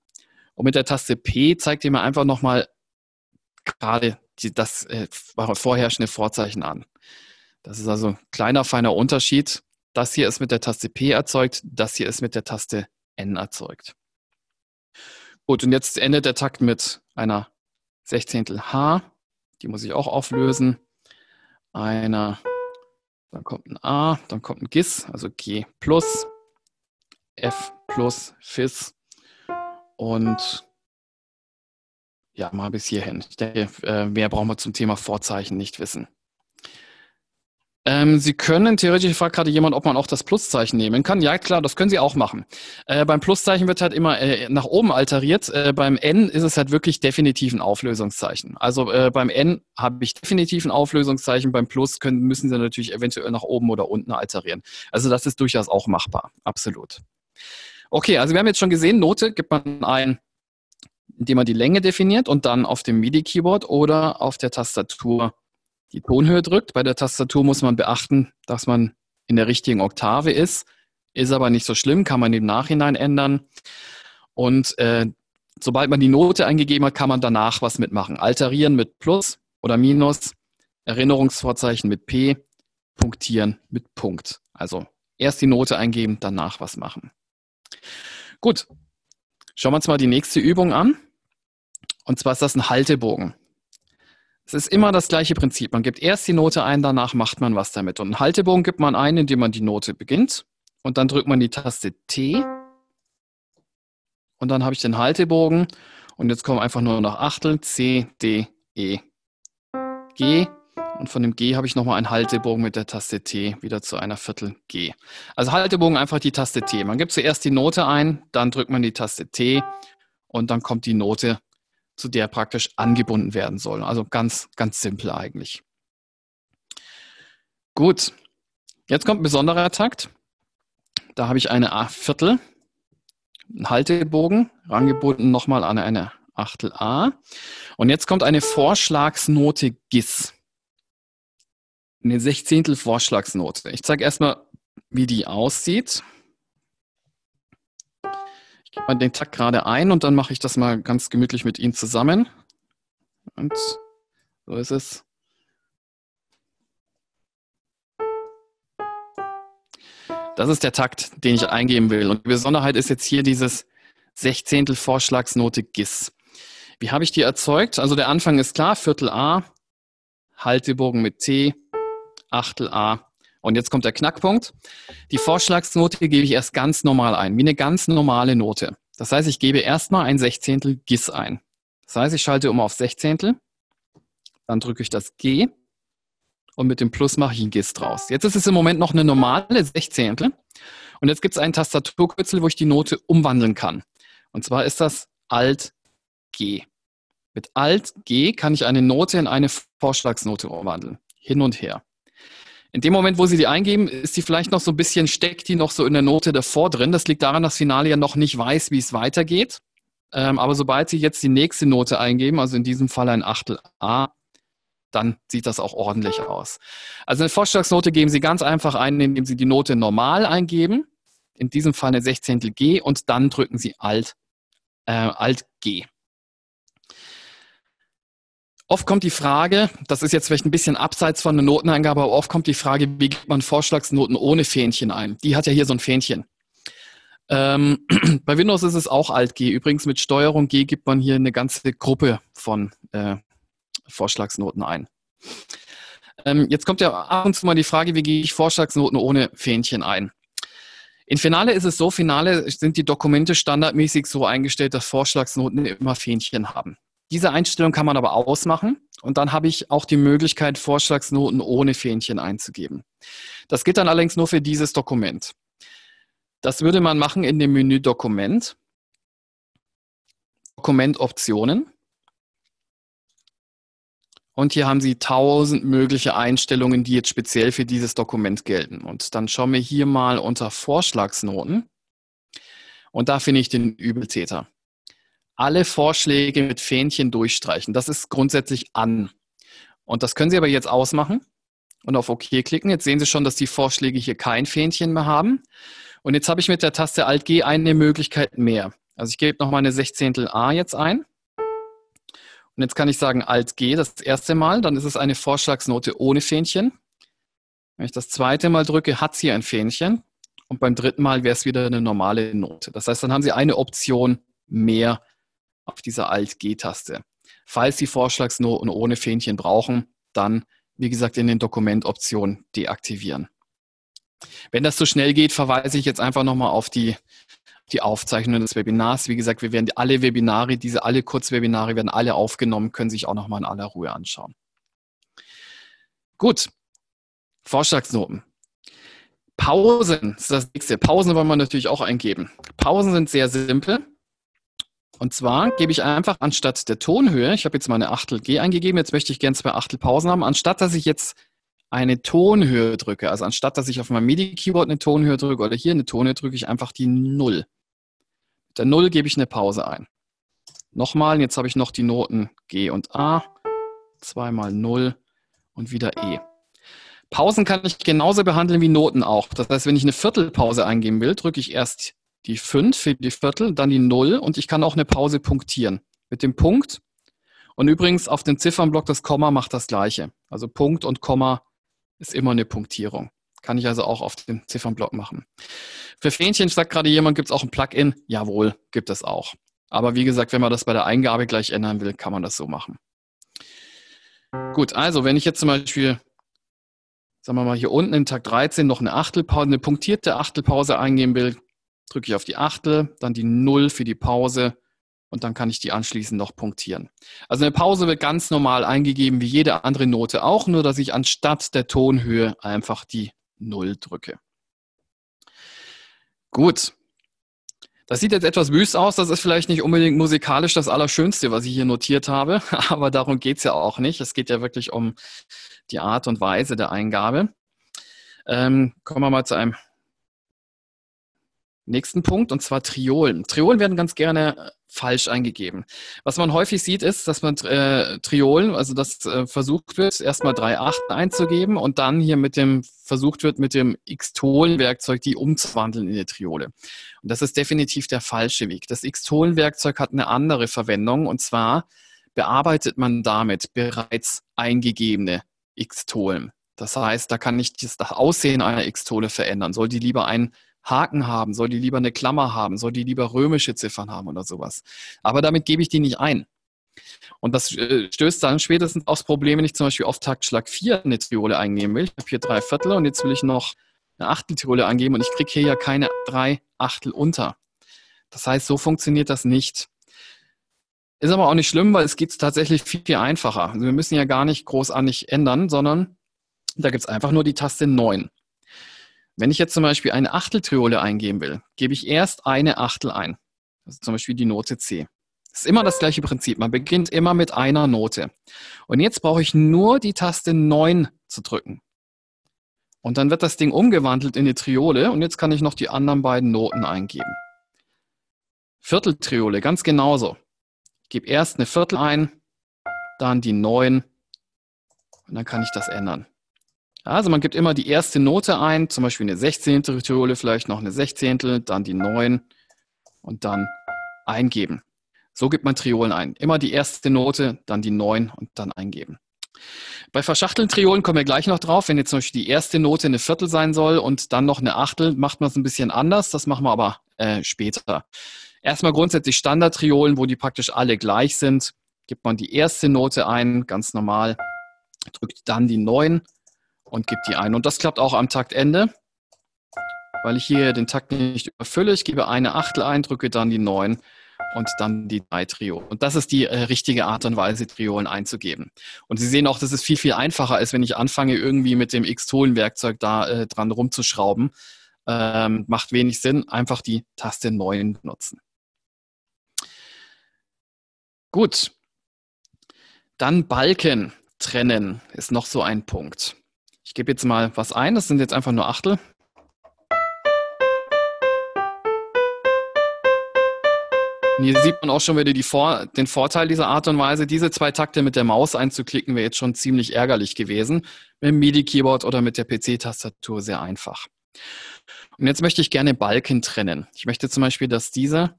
Speaker 1: und mit der Taste P zeigt ihr mir einfach nochmal gerade die, das äh, vorherrschende Vorzeichen an. Das ist also ein kleiner, feiner Unterschied das hier ist mit der Taste P erzeugt, das hier ist mit der Taste N erzeugt. Gut, und jetzt endet der Takt mit einer 16. H, die muss ich auch auflösen, einer, dann kommt ein A, dann kommt ein GIS, also G plus, F plus, Fis und ja, mal bis hierhin. Ich denke, äh, mehr brauchen wir zum Thema Vorzeichen nicht wissen. Ähm, Sie können theoretisch, fragt gerade jemand, ob man auch das Pluszeichen nehmen kann. Ja, klar, das können Sie auch machen. Äh, beim Pluszeichen wird halt immer äh, nach oben alteriert. Äh, beim N ist es halt wirklich definitiv ein Auflösungszeichen. Also äh, beim N habe ich definitiv ein Auflösungszeichen. Beim Plus können, müssen Sie natürlich eventuell nach oben oder unten alterieren. Also das ist durchaus auch machbar. Absolut. Okay, also wir haben jetzt schon gesehen, Note gibt man ein indem man die Länge definiert und dann auf dem MIDI-Keyboard oder auf der Tastatur die Tonhöhe drückt. Bei der Tastatur muss man beachten, dass man in der richtigen Oktave ist. Ist aber nicht so schlimm, kann man im Nachhinein ändern. Und äh, sobald man die Note eingegeben hat, kann man danach was mitmachen. Alterieren mit Plus oder Minus, Erinnerungsvorzeichen mit P, punktieren mit Punkt. Also erst die Note eingeben, danach was machen. Gut, schauen wir uns mal die nächste Übung an. Und zwar ist das ein Haltebogen. Es ist immer das gleiche Prinzip. Man gibt erst die Note ein, danach macht man was damit. Und einen Haltebogen gibt man ein, indem man die Note beginnt. Und dann drückt man die Taste T. Und dann habe ich den Haltebogen. Und jetzt kommen einfach nur noch Achtel, C, D, E, G. Und von dem G habe ich nochmal einen Haltebogen mit der Taste T wieder zu einer Viertel G. Also Haltebogen einfach die Taste T. Man gibt zuerst die Note ein, dann drückt man die Taste T und dann kommt die Note zu der praktisch angebunden werden soll. Also ganz, ganz simpel eigentlich. Gut, jetzt kommt ein besonderer Takt. Da habe ich eine A Viertel, einen Haltebogen, rangebunden nochmal an eine Achtel A. Und jetzt kommt eine Vorschlagsnote GIS. Eine Sechzehntel Vorschlagsnote. Ich zeige erstmal, wie die aussieht man den Takt gerade ein und dann mache ich das mal ganz gemütlich mit Ihnen zusammen. Und so ist es. Das ist der Takt, den ich eingeben will. Und die Besonderheit ist jetzt hier dieses Sechzehntel Vorschlagsnote GIS. Wie habe ich die erzeugt? Also der Anfang ist klar, Viertel A, Haltebogen mit T, Achtel A, und jetzt kommt der Knackpunkt. Die Vorschlagsnote gebe ich erst ganz normal ein, wie eine ganz normale Note. Das heißt, ich gebe erstmal ein Sechzehntel GIS ein. Das heißt, ich schalte um auf Sechzehntel, dann drücke ich das G und mit dem Plus mache ich ein GIS draus. Jetzt ist es im Moment noch eine normale Sechzehntel. Und jetzt gibt es einen Tastaturkürzel, wo ich die Note umwandeln kann. Und zwar ist das Alt G. Mit Alt G kann ich eine Note in eine Vorschlagsnote umwandeln. Hin und her. In dem Moment, wo sie die eingeben, ist sie vielleicht noch so ein bisschen, steckt die noch so in der Note davor drin. Das liegt daran, dass Finale ja noch nicht weiß, wie es weitergeht. Ähm, aber sobald sie jetzt die nächste Note eingeben, also in diesem Fall ein Achtel A, dann sieht das auch ordentlich aus. Also eine Vorschlagsnote geben Sie ganz einfach ein, indem Sie die Note normal eingeben, in diesem Fall eine 16. G und dann drücken Sie Alt, äh, Alt G. Oft kommt die Frage, das ist jetzt vielleicht ein bisschen abseits von der Noteneingabe, aber oft kommt die Frage, wie gibt man Vorschlagsnoten ohne Fähnchen ein? Die hat ja hier so ein Fähnchen. Ähm, bei Windows ist es auch Alt-G. Übrigens mit Steuerung G gibt man hier eine ganze Gruppe von äh, Vorschlagsnoten ein. Ähm, jetzt kommt ja ab und zu mal die Frage, wie gehe ich Vorschlagsnoten ohne Fähnchen ein? In Finale ist es so, Finale sind die Dokumente standardmäßig so eingestellt, dass Vorschlagsnoten immer Fähnchen haben. Diese Einstellung kann man aber ausmachen und dann habe ich auch die Möglichkeit, Vorschlagsnoten ohne Fähnchen einzugeben. Das gilt dann allerdings nur für dieses Dokument. Das würde man machen in dem Menü Dokument, Dokument Optionen. Und hier haben Sie tausend mögliche Einstellungen, die jetzt speziell für dieses Dokument gelten. Und dann schauen wir hier mal unter Vorschlagsnoten. Und da finde ich den Übeltäter alle Vorschläge mit Fähnchen durchstreichen. Das ist grundsätzlich an. Und das können Sie aber jetzt ausmachen und auf OK klicken. Jetzt sehen Sie schon, dass die Vorschläge hier kein Fähnchen mehr haben. Und jetzt habe ich mit der Taste Alt-G eine Möglichkeit mehr. Also ich gebe nochmal eine 16. A jetzt ein. Und jetzt kann ich sagen Alt-G das erste Mal, dann ist es eine Vorschlagsnote ohne Fähnchen. Wenn ich das zweite Mal drücke, hat sie ein Fähnchen. Und beim dritten Mal wäre es wieder eine normale Note. Das heißt, dann haben Sie eine Option mehr auf dieser Alt-G-Taste. Falls Sie Vorschlagsnoten ohne Fähnchen brauchen, dann, wie gesagt, in den Dokumentoptionen deaktivieren. Wenn das zu so schnell geht, verweise ich jetzt einfach nochmal auf die, die Aufzeichnung des Webinars. Wie gesagt, wir werden alle Webinare, diese alle Kurzwebinare werden alle aufgenommen, können sich auch nochmal in aller Ruhe anschauen. Gut, Vorschlagsnoten. Pausen ist das nächste. Pausen wollen wir natürlich auch eingeben. Pausen sind sehr simpel. Und zwar gebe ich einfach anstatt der Tonhöhe, ich habe jetzt meine Achtel G eingegeben, jetzt möchte ich gerne zwei Achtel Pausen haben, anstatt dass ich jetzt eine Tonhöhe drücke, also anstatt dass ich auf meinem MIDI-Keyboard eine Tonhöhe drücke oder hier eine Tonhöhe drücke ich einfach die Null. Mit der Null gebe ich eine Pause ein. Nochmal, jetzt habe ich noch die Noten G und A, zweimal Null und wieder E. Pausen kann ich genauso behandeln wie Noten auch. Das heißt, wenn ich eine Viertelpause eingeben will, drücke ich erst die 5 für die Viertel, dann die 0 und ich kann auch eine Pause punktieren mit dem Punkt. Und übrigens auf dem Ziffernblock das Komma macht das gleiche. Also Punkt und Komma ist immer eine Punktierung. Kann ich also auch auf dem Ziffernblock machen. Für Fähnchen sagt gerade jemand, gibt es auch ein Plugin? Jawohl, gibt es auch. Aber wie gesagt, wenn man das bei der Eingabe gleich ändern will, kann man das so machen. Gut, also wenn ich jetzt zum Beispiel, sagen wir mal, hier unten in Tag 13 noch eine Achtelpause, eine punktierte Achtelpause eingeben will, drücke ich auf die Achtel, dann die Null für die Pause und dann kann ich die anschließend noch punktieren. Also eine Pause wird ganz normal eingegeben, wie jede andere Note auch, nur dass ich anstatt der Tonhöhe einfach die Null drücke. Gut. Das sieht jetzt etwas wüst aus, das ist vielleicht nicht unbedingt musikalisch das Allerschönste, was ich hier notiert habe, aber darum geht es ja auch nicht. Es geht ja wirklich um die Art und Weise der Eingabe. Ähm, kommen wir mal zu einem Nächsten Punkt, und zwar Triolen. Triolen werden ganz gerne äh, falsch eingegeben. Was man häufig sieht, ist, dass man äh, Triolen, also das äh, versucht wird, erstmal drei Achten einzugeben und dann hier mit dem, versucht wird, mit dem x tolen werkzeug die umzuwandeln in eine Triole. Und das ist definitiv der falsche Weg. Das x tolen werkzeug hat eine andere Verwendung, und zwar bearbeitet man damit bereits eingegebene X-Tolen. Das heißt, da kann ich das Aussehen einer x Xtole verändern. Soll die lieber ein Haken haben? Soll die lieber eine Klammer haben? Soll die lieber römische Ziffern haben oder sowas? Aber damit gebe ich die nicht ein. Und das äh, stößt dann spätestens aufs Problem, wenn ich zum Beispiel auf Taktschlag 4 eine Triole eingeben will. Ich habe hier drei Viertel und jetzt will ich noch eine Achteltriole angeben und ich kriege hier ja keine drei Achtel unter. Das heißt, so funktioniert das nicht. Ist aber auch nicht schlimm, weil es geht tatsächlich viel, viel einfacher. Also wir müssen ja gar nicht großartig ändern, sondern da gibt es einfach nur die Taste 9. Wenn ich jetzt zum Beispiel eine Achteltriole eingeben will, gebe ich erst eine Achtel ein. Also zum Beispiel die Note C. Das ist immer das gleiche Prinzip. Man beginnt immer mit einer Note. Und jetzt brauche ich nur die Taste 9 zu drücken. Und dann wird das Ding umgewandelt in eine Triole und jetzt kann ich noch die anderen beiden Noten eingeben. Vierteltriole, ganz genauso. Ich gebe erst eine Viertel ein, dann die 9 und dann kann ich das ändern. Also man gibt immer die erste Note ein, zum Beispiel eine 16. Triole, vielleicht noch eine 16., dann die 9 und dann eingeben. So gibt man Triolen ein. Immer die erste Note, dann die 9 und dann eingeben. Bei verschachtelten Triolen kommen wir gleich noch drauf. Wenn jetzt zum Beispiel die erste Note eine Viertel sein soll und dann noch eine Achtel, macht man es ein bisschen anders. Das machen wir aber äh, später. Erstmal grundsätzlich Standard-Triolen, wo die praktisch alle gleich sind. Gibt man die erste Note ein, ganz normal, drückt dann die 9 und gebe die ein. Und das klappt auch am Taktende, weil ich hier den Takt nicht überfülle. Ich gebe eine Achtel ein, drücke dann die 9 und dann die drei Triolen. Und das ist die äh, richtige Art und Weise, Triolen einzugeben. Und Sie sehen auch, das ist viel, viel einfacher, als wenn ich anfange, irgendwie mit dem X-Tolen-Werkzeug da äh, dran rumzuschrauben. Ähm, macht wenig Sinn, einfach die Taste 9 nutzen. Gut. Dann Balken trennen ist noch so ein Punkt gebe jetzt mal was ein. Das sind jetzt einfach nur Achtel. Und hier sieht man auch schon wieder Vor den Vorteil dieser Art und Weise. Diese zwei Takte mit der Maus einzuklicken wäre jetzt schon ziemlich ärgerlich gewesen. Mit dem MIDI-Keyboard oder mit der PC-Tastatur sehr einfach. Und jetzt möchte ich gerne Balken trennen. Ich möchte zum Beispiel, dass diese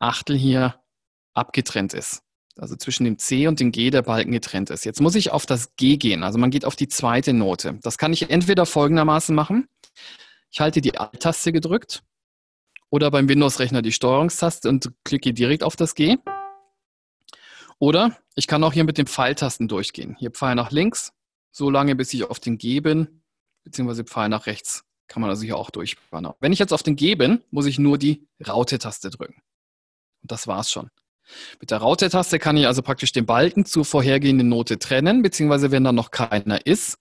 Speaker 1: Achtel hier abgetrennt ist also zwischen dem C und dem G der Balken getrennt ist. Jetzt muss ich auf das G gehen, also man geht auf die zweite Note. Das kann ich entweder folgendermaßen machen. Ich halte die Alt-Taste gedrückt oder beim Windows-Rechner die Steuerungstaste und klicke direkt auf das G. Oder ich kann auch hier mit den Pfeiltasten durchgehen. Hier Pfeil nach links, so lange bis ich auf den G bin, beziehungsweise Pfeil nach rechts. Kann man also hier auch durchbannern. Wenn ich jetzt auf den G bin, muss ich nur die Raute-Taste drücken. Und das war's schon. Mit der Raute-Taste kann ich also praktisch den Balken zur vorhergehenden Note trennen, beziehungsweise wenn da noch keiner ist,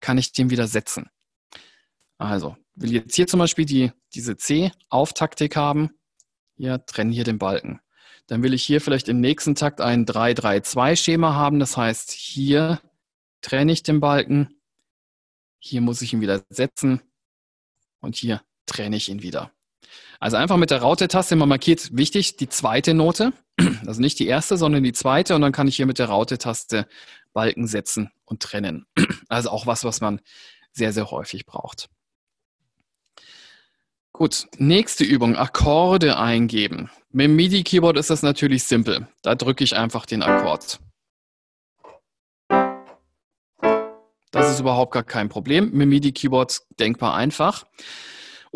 Speaker 1: kann ich den wieder setzen. Also, will jetzt hier zum Beispiel die, diese C-Auftaktik haben. Hier, trenne hier den Balken. Dann will ich hier vielleicht im nächsten Takt ein 3-3-2-Schema haben. Das heißt, hier trenne ich den Balken. Hier muss ich ihn wieder setzen. Und hier trenne ich ihn wieder. Also einfach mit der Raute-Taste, man markiert, wichtig, die zweite Note, also nicht die erste, sondern die zweite und dann kann ich hier mit der Raute-Taste Balken setzen und trennen. Also auch was, was man sehr, sehr häufig braucht. Gut, nächste Übung, Akkorde eingeben. Mit dem MIDI-Keyboard ist das natürlich simpel. Da drücke ich einfach den Akkord. Das ist überhaupt gar kein Problem. Mit dem MIDI-Keyboard denkbar einfach.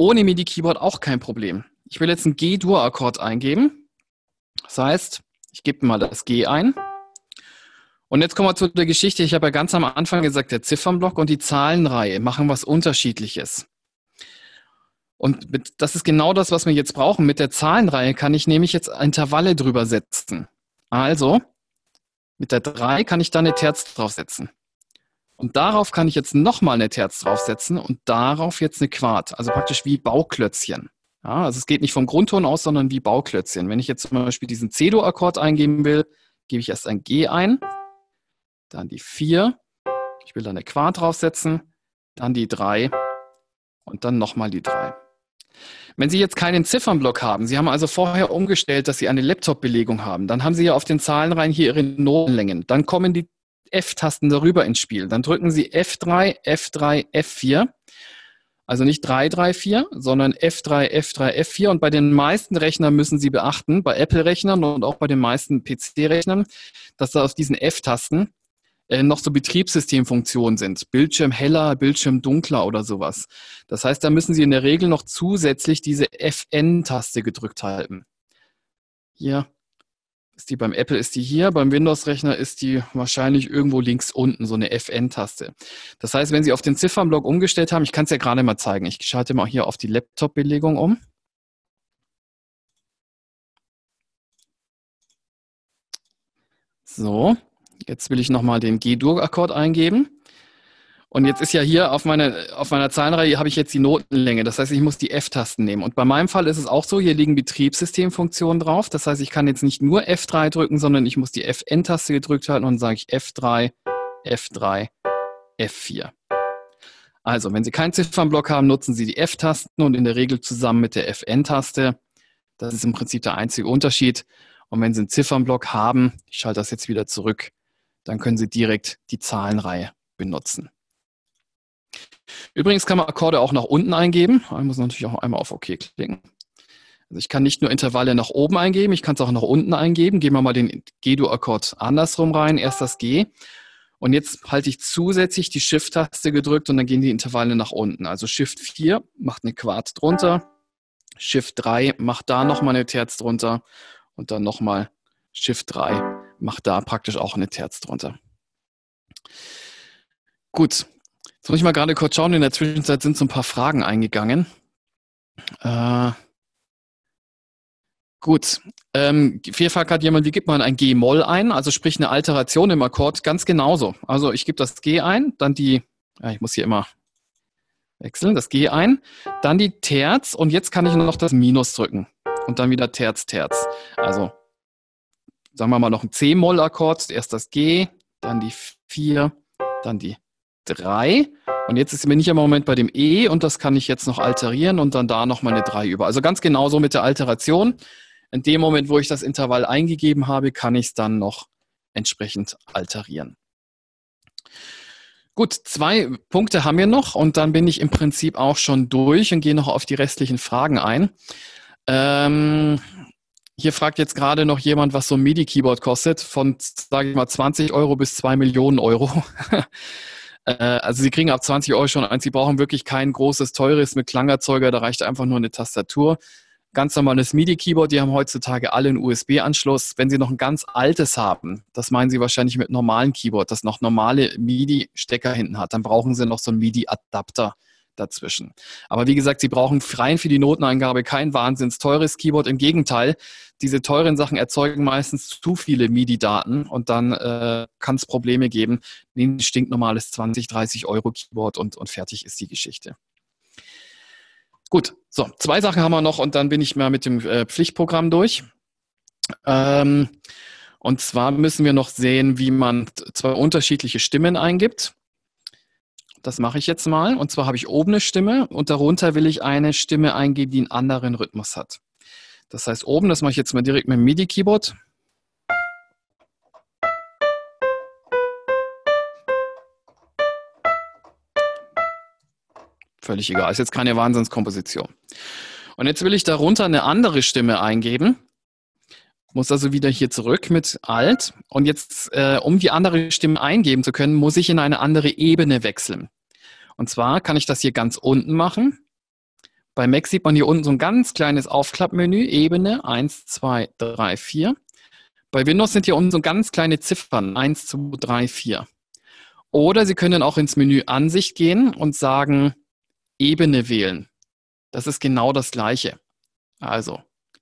Speaker 1: Ohne MIDI-Keyboard auch kein Problem. Ich will jetzt einen G-Dur-Akkord eingeben. Das heißt, ich gebe mal das G ein. Und jetzt kommen wir zu der Geschichte. Ich habe ja ganz am Anfang gesagt, der Ziffernblock und die Zahlenreihe machen was Unterschiedliches. Und mit, das ist genau das, was wir jetzt brauchen. Mit der Zahlenreihe kann ich nämlich jetzt Intervalle drüber setzen. Also, mit der 3 kann ich da eine Terz draufsetzen. Und darauf kann ich jetzt nochmal eine Terz draufsetzen und darauf jetzt eine Quart. Also praktisch wie Bauklötzchen. Ja, also es geht nicht vom Grundton aus, sondern wie Bauklötzchen. Wenn ich jetzt zum Beispiel diesen C-Dur-Akkord eingeben will, gebe ich erst ein G ein, dann die 4, ich will da eine Quart draufsetzen, dann die 3 und dann nochmal die 3. Wenn Sie jetzt keinen Ziffernblock haben, Sie haben also vorher umgestellt, dass Sie eine Laptop-Belegung haben, dann haben Sie ja auf den Zahlenreihen hier Ihre Notenlängen. Dann kommen die F-Tasten darüber ins Spiel. Dann drücken Sie F3, F3, F4. Also nicht 334, sondern F3, F3, F4. Und bei den meisten Rechnern müssen Sie beachten, bei Apple-Rechnern und auch bei den meisten PC-Rechnern, dass da auf diesen F-Tasten äh, noch so Betriebssystemfunktionen sind. Bildschirm heller, Bildschirm dunkler oder sowas. Das heißt, da müssen Sie in der Regel noch zusätzlich diese FN-Taste gedrückt halten. Ja, ist die beim Apple, ist die hier, beim Windows-Rechner ist die wahrscheinlich irgendwo links unten, so eine FN-Taste. Das heißt, wenn Sie auf den Ziffernblock umgestellt haben, ich kann es ja gerade mal zeigen, ich schalte mal hier auf die Laptop-Belegung um. So, jetzt will ich nochmal den G-Dur-Akkord eingeben. Und jetzt ist ja hier auf, meine, auf meiner Zahlenreihe habe ich jetzt die Notenlänge. Das heißt, ich muss die F-Tasten nehmen. Und bei meinem Fall ist es auch so, hier liegen Betriebssystemfunktionen drauf. Das heißt, ich kann jetzt nicht nur F3 drücken, sondern ich muss die Fn-Taste gedrückt halten und dann sage ich F3, F3, F4. Also, wenn Sie keinen Ziffernblock haben, nutzen Sie die F-Tasten und in der Regel zusammen mit der Fn-Taste. Das ist im Prinzip der einzige Unterschied. Und wenn Sie einen Ziffernblock haben, ich schalte das jetzt wieder zurück, dann können Sie direkt die Zahlenreihe benutzen. Übrigens kann man Akkorde auch nach unten eingeben. Man muss natürlich auch einmal auf OK klicken. Also ich kann nicht nur Intervalle nach oben eingeben, ich kann es auch nach unten eingeben. Gehen wir mal den G-Dur-Akkord andersrum rein. Erst das G. Und jetzt halte ich zusätzlich die Shift-Taste gedrückt und dann gehen die Intervalle nach unten. Also Shift 4 macht eine Quart drunter. Shift 3 macht da nochmal eine Terz drunter. Und dann nochmal Shift 3 macht da praktisch auch eine Terz drunter. Gut, soll ich mal gerade kurz schauen? In der Zwischenzeit sind so ein paar Fragen eingegangen. Äh, gut. Ähm, Vielfalt hat jemand, wie gibt man ein G-Moll ein? Also sprich eine Alteration im Akkord ganz genauso. Also ich gebe das G ein, dann die, ja, ich muss hier immer wechseln, das G ein, dann die Terz und jetzt kann ich noch das Minus drücken und dann wieder Terz, Terz. Also sagen wir mal noch ein C-Moll-Akkord, erst das G, dann die 4, dann die 3. Und jetzt ist, bin ich im Moment bei dem E und das kann ich jetzt noch alterieren und dann da nochmal eine 3 über. Also ganz genauso mit der Alteration. In dem Moment, wo ich das Intervall eingegeben habe, kann ich es dann noch entsprechend alterieren. Gut, zwei Punkte haben wir noch und dann bin ich im Prinzip auch schon durch und gehe noch auf die restlichen Fragen ein. Ähm, hier fragt jetzt gerade noch jemand, was so ein MIDI-Keyboard kostet, von, sage ich mal, 20 Euro bis 2 Millionen Euro. Äh, also sie kriegen ab 20 Euro schon eins, sie brauchen wirklich kein großes, teures mit Klangerzeuger, da reicht einfach nur eine Tastatur. Ganz normales MIDI-Keyboard, die haben heutzutage alle einen USB-Anschluss. Wenn sie noch ein ganz altes haben, das meinen sie wahrscheinlich mit normalen Keyboard, das noch normale MIDI-Stecker hinten hat, dann brauchen sie noch so einen MIDI-Adapter dazwischen. Aber wie gesagt, Sie brauchen freien für die Noteneingabe kein wahnsinns teures Keyboard. Im Gegenteil, diese teuren Sachen erzeugen meistens zu viele MIDI-Daten und dann äh, kann es Probleme geben. Nehmen ein stinknormales 20, 30 Euro Keyboard und, und fertig ist die Geschichte. Gut, so, zwei Sachen haben wir noch und dann bin ich mal mit dem äh, Pflichtprogramm durch. Ähm, und zwar müssen wir noch sehen, wie man zwei unterschiedliche Stimmen eingibt das mache ich jetzt mal. Und zwar habe ich oben eine Stimme und darunter will ich eine Stimme eingeben, die einen anderen Rhythmus hat. Das heißt, oben, das mache ich jetzt mal direkt mit dem MIDI-Keyboard. Völlig egal, ist jetzt keine Wahnsinnskomposition. Und jetzt will ich darunter eine andere Stimme eingeben muss also wieder hier zurück mit Alt. Und jetzt, äh, um die andere Stimme eingeben zu können, muss ich in eine andere Ebene wechseln. Und zwar kann ich das hier ganz unten machen. Bei Mac sieht man hier unten so ein ganz kleines Aufklappmenü, Ebene 1, 2, 3, 4. Bei Windows sind hier unten so ganz kleine Ziffern, 1, 2, 3, 4. Oder Sie können auch ins Menü Ansicht gehen und sagen, Ebene wählen. Das ist genau das gleiche. Also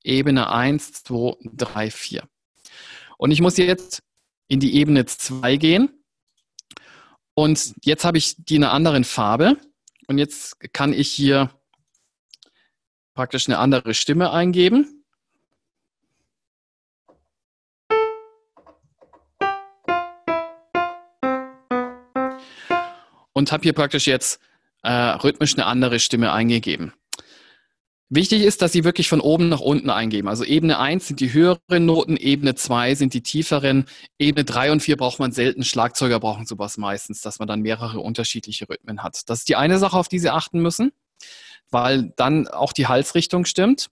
Speaker 1: Ebene 1, 2, 3, 4. Und ich muss jetzt in die Ebene 2 gehen. Und jetzt habe ich die in einer anderen Farbe. Und jetzt kann ich hier praktisch eine andere Stimme eingeben. Und habe hier praktisch jetzt äh, rhythmisch eine andere Stimme eingegeben. Wichtig ist, dass Sie wirklich von oben nach unten eingeben. Also Ebene 1 sind die höheren Noten, Ebene 2 sind die tieferen, Ebene 3 und 4 braucht man selten, Schlagzeuger brauchen sowas meistens, dass man dann mehrere unterschiedliche Rhythmen hat. Das ist die eine Sache, auf die Sie achten müssen, weil dann auch die Halsrichtung stimmt.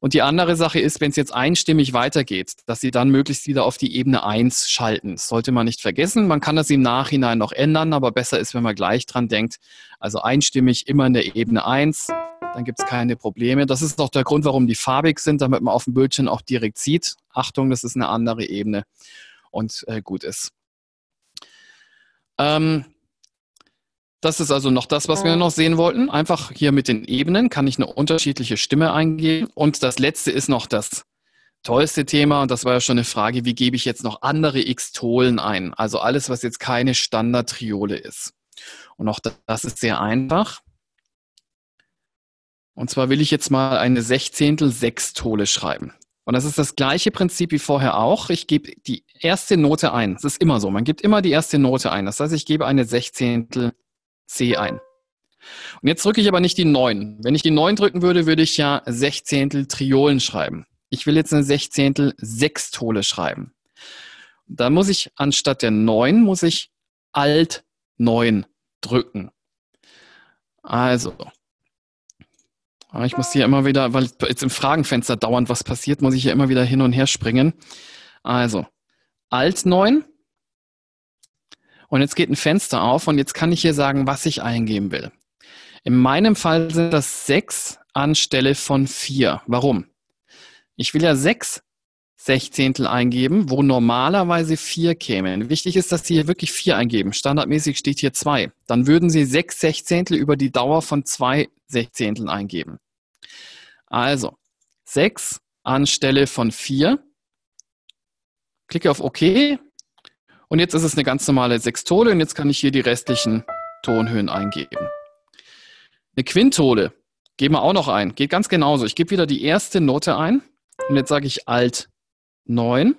Speaker 1: Und die andere Sache ist, wenn es jetzt einstimmig weitergeht, dass Sie dann möglichst wieder auf die Ebene 1 schalten. Das sollte man nicht vergessen. Man kann das im Nachhinein noch ändern, aber besser ist, wenn man gleich dran denkt. Also einstimmig immer in der Ebene 1, dann gibt es keine Probleme. Das ist auch der Grund, warum die farbig sind, damit man auf dem Bildschirm auch direkt sieht. Achtung, das ist eine andere Ebene und äh, gut ist. Ähm, das ist also noch das, was wir noch sehen wollten. Einfach hier mit den Ebenen kann ich eine unterschiedliche Stimme eingeben. Und das letzte ist noch das tollste Thema. Und das war ja schon eine Frage, wie gebe ich jetzt noch andere X-Tolen ein? Also alles, was jetzt keine Standard-Triole ist. Und auch das ist sehr einfach. Und zwar will ich jetzt mal eine Sechzehntel Sechstole schreiben. Und das ist das gleiche Prinzip wie vorher auch. Ich gebe die erste Note ein. Es ist immer so. Man gibt immer die erste Note ein. Das heißt, ich gebe eine Sechzehntel C ein. Und jetzt drücke ich aber nicht die 9. Wenn ich die 9 drücken würde, würde ich ja 16 Triolen schreiben. Ich will jetzt eine 16 Sextole schreiben. Da muss ich anstatt der 9, muss ich Alt 9 drücken. Also, ich muss hier immer wieder, weil jetzt im Fragenfenster dauernd was passiert, muss ich hier immer wieder hin und her springen. Also, Alt 9 und jetzt geht ein Fenster auf und jetzt kann ich hier sagen, was ich eingeben will. In meinem Fall sind das sechs anstelle von vier. Warum? Ich will ja sechs Sechzehntel eingeben, wo normalerweise vier kämen. Wichtig ist, dass Sie hier wirklich vier eingeben. Standardmäßig steht hier zwei. Dann würden Sie sechs Sechzehntel über die Dauer von zwei Sechzehnteln eingeben. Also, sechs anstelle von vier. Klicke auf OK und jetzt ist es eine ganz normale Sextole und jetzt kann ich hier die restlichen Tonhöhen eingeben. Eine Quintole geben wir auch noch ein. Geht ganz genauso. Ich gebe wieder die erste Note ein und jetzt sage ich Alt 9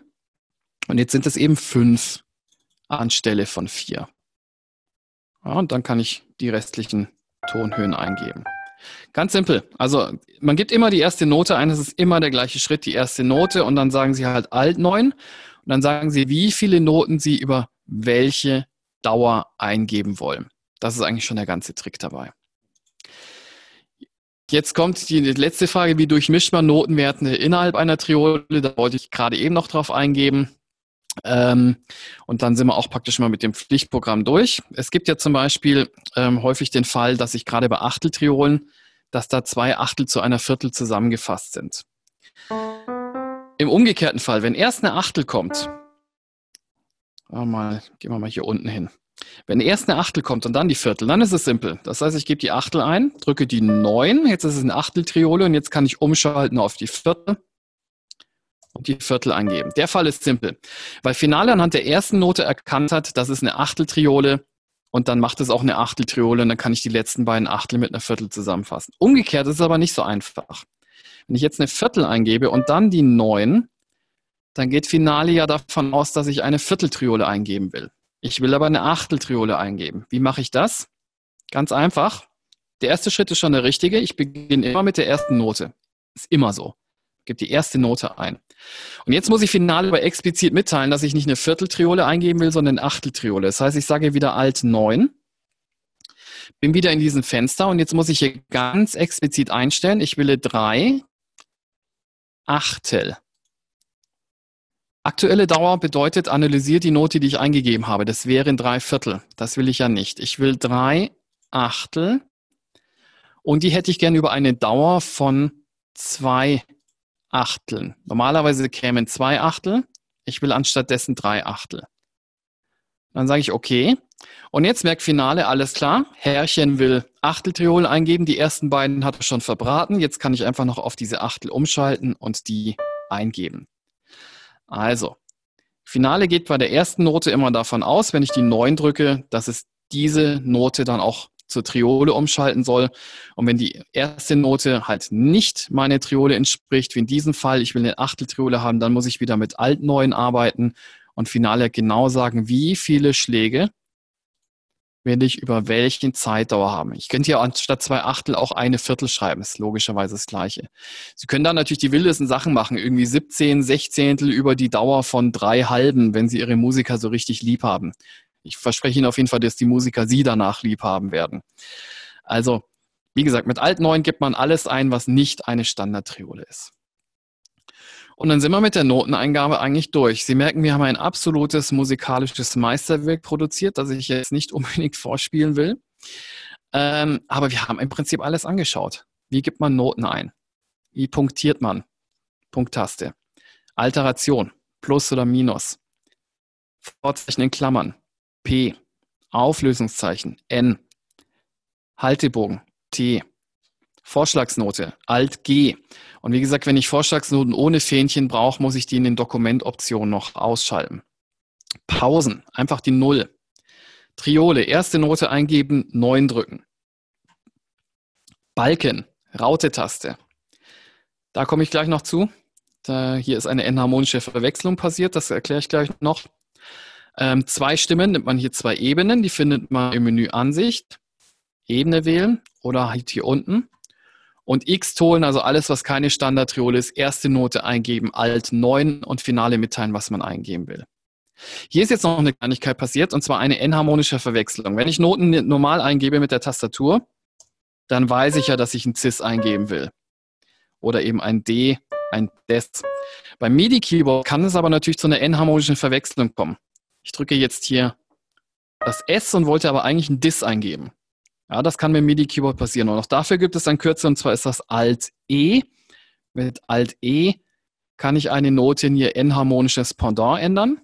Speaker 1: und jetzt sind es eben 5 anstelle von 4. Ja, und dann kann ich die restlichen Tonhöhen eingeben. Ganz simpel. Also man gibt immer die erste Note ein, Das ist immer der gleiche Schritt, die erste Note und dann sagen Sie halt Alt 9 und dann sagen Sie, wie viele Noten Sie über welche Dauer eingeben wollen. Das ist eigentlich schon der ganze Trick dabei. Jetzt kommt die letzte Frage, wie durchmischt man Notenwerte innerhalb einer Triole? Da wollte ich gerade eben noch drauf eingeben. Ähm, und dann sind wir auch praktisch mal mit dem Pflichtprogramm durch. Es gibt ja zum Beispiel ähm, häufig den Fall, dass ich gerade bei Achteltriolen, dass da zwei Achtel zu einer Viertel zusammengefasst sind. Im umgekehrten Fall, wenn erst eine Achtel kommt, mal, gehen wir mal hier unten hin. Wenn erst eine Achtel kommt und dann die Viertel, dann ist es simpel. Das heißt, ich gebe die Achtel ein, drücke die 9, jetzt ist es eine Achteltriole und jetzt kann ich umschalten auf die Viertel und die Viertel eingeben. Der Fall ist simpel, weil Finale anhand der ersten Note erkannt hat, das ist eine Achteltriole und dann macht es auch eine Achteltriole und dann kann ich die letzten beiden Achtel mit einer Viertel zusammenfassen. Umgekehrt ist es aber nicht so einfach. Wenn ich jetzt eine Viertel eingebe und dann die 9, dann geht Finale ja davon aus, dass ich eine Vierteltriole eingeben will. Ich will aber eine Achteltriole eingeben. Wie mache ich das? Ganz einfach. Der erste Schritt ist schon der richtige. Ich beginne immer mit der ersten Note. Ist immer so. Gib die erste Note ein. Und jetzt muss ich final aber explizit mitteilen, dass ich nicht eine Vierteltriole eingeben will, sondern eine Achteltriole. Das heißt, ich sage wieder Alt 9, bin wieder in diesem Fenster und jetzt muss ich hier ganz explizit einstellen, ich will 3, Achtel. Aktuelle Dauer bedeutet, analysiert die Note, die ich eingegeben habe. Das wären drei Viertel. Das will ich ja nicht. Ich will drei Achtel und die hätte ich gerne über eine Dauer von zwei Achteln. Normalerweise kämen zwei Achtel. Ich will anstattdessen drei Achtel. Dann sage ich okay. Und jetzt merkt Finale, alles klar. Herrchen will Achteltriol eingeben. Die ersten beiden hat er schon verbraten. Jetzt kann ich einfach noch auf diese Achtel umschalten und die eingeben. Also, Finale geht bei der ersten Note immer davon aus, wenn ich die 9 drücke, dass es diese Note dann auch zur Triole umschalten soll. Und wenn die erste Note halt nicht meine Triole entspricht, wie in diesem Fall, ich will eine Achteltriole haben, dann muss ich wieder mit Alt-9 arbeiten und Finale genau sagen, wie viele Schläge werde ich über welchen Zeitdauer haben. Ich könnte hier anstatt zwei Achtel auch eine Viertel schreiben, Das ist logischerweise das Gleiche. Sie können dann natürlich die wildesten Sachen machen, irgendwie 17, 16 über die Dauer von drei halben, wenn Sie Ihre Musiker so richtig lieb haben. Ich verspreche Ihnen auf jeden Fall, dass die Musiker Sie danach lieb haben werden. Also, wie gesagt, mit Alt 9 gibt man alles ein, was nicht eine Standardtriole ist. Und dann sind wir mit der Noteneingabe eigentlich durch. Sie merken, wir haben ein absolutes musikalisches Meisterwerk produziert, das ich jetzt nicht unbedingt vorspielen will. Ähm, aber wir haben im Prinzip alles angeschaut. Wie gibt man Noten ein? Wie punktiert man? Punkttaste. Alteration. Plus oder Minus. Vorzeichen in Klammern. P. Auflösungszeichen. N. Haltebogen. T. Vorschlagsnote, Alt G. Und wie gesagt, wenn ich Vorschlagsnoten ohne Fähnchen brauche, muss ich die in den Dokumentoptionen noch ausschalten. Pausen, einfach die Null. Triole, erste Note eingeben, 9 drücken. Balken, Raute-Taste. Da komme ich gleich noch zu. Da, hier ist eine enharmonische Verwechslung passiert, das erkläre ich gleich noch. Ähm, zwei Stimmen nimmt man hier zwei Ebenen, die findet man im Menü Ansicht. Ebene wählen oder halt hier unten und X holen, also alles, was keine Standardtriole ist, erste Note eingeben, Alt 9 und Finale mitteilen, was man eingeben will. Hier ist jetzt noch eine Kleinigkeit passiert, und zwar eine enharmonische Verwechslung. Wenn ich Noten normal eingebe mit der Tastatur, dann weiß ich ja, dass ich ein Cis eingeben will. Oder eben ein D, ein Des. Beim MIDI-Keyboard kann es aber natürlich zu einer enharmonischen Verwechslung kommen. Ich drücke jetzt hier das S und wollte aber eigentlich ein Dis eingeben. Ja, das kann mit MIDI-Keyboard passieren. Und auch dafür gibt es ein Kürzel, und zwar ist das Alt-E. Mit Alt-E kann ich eine Note in ihr enharmonisches Pendant ändern.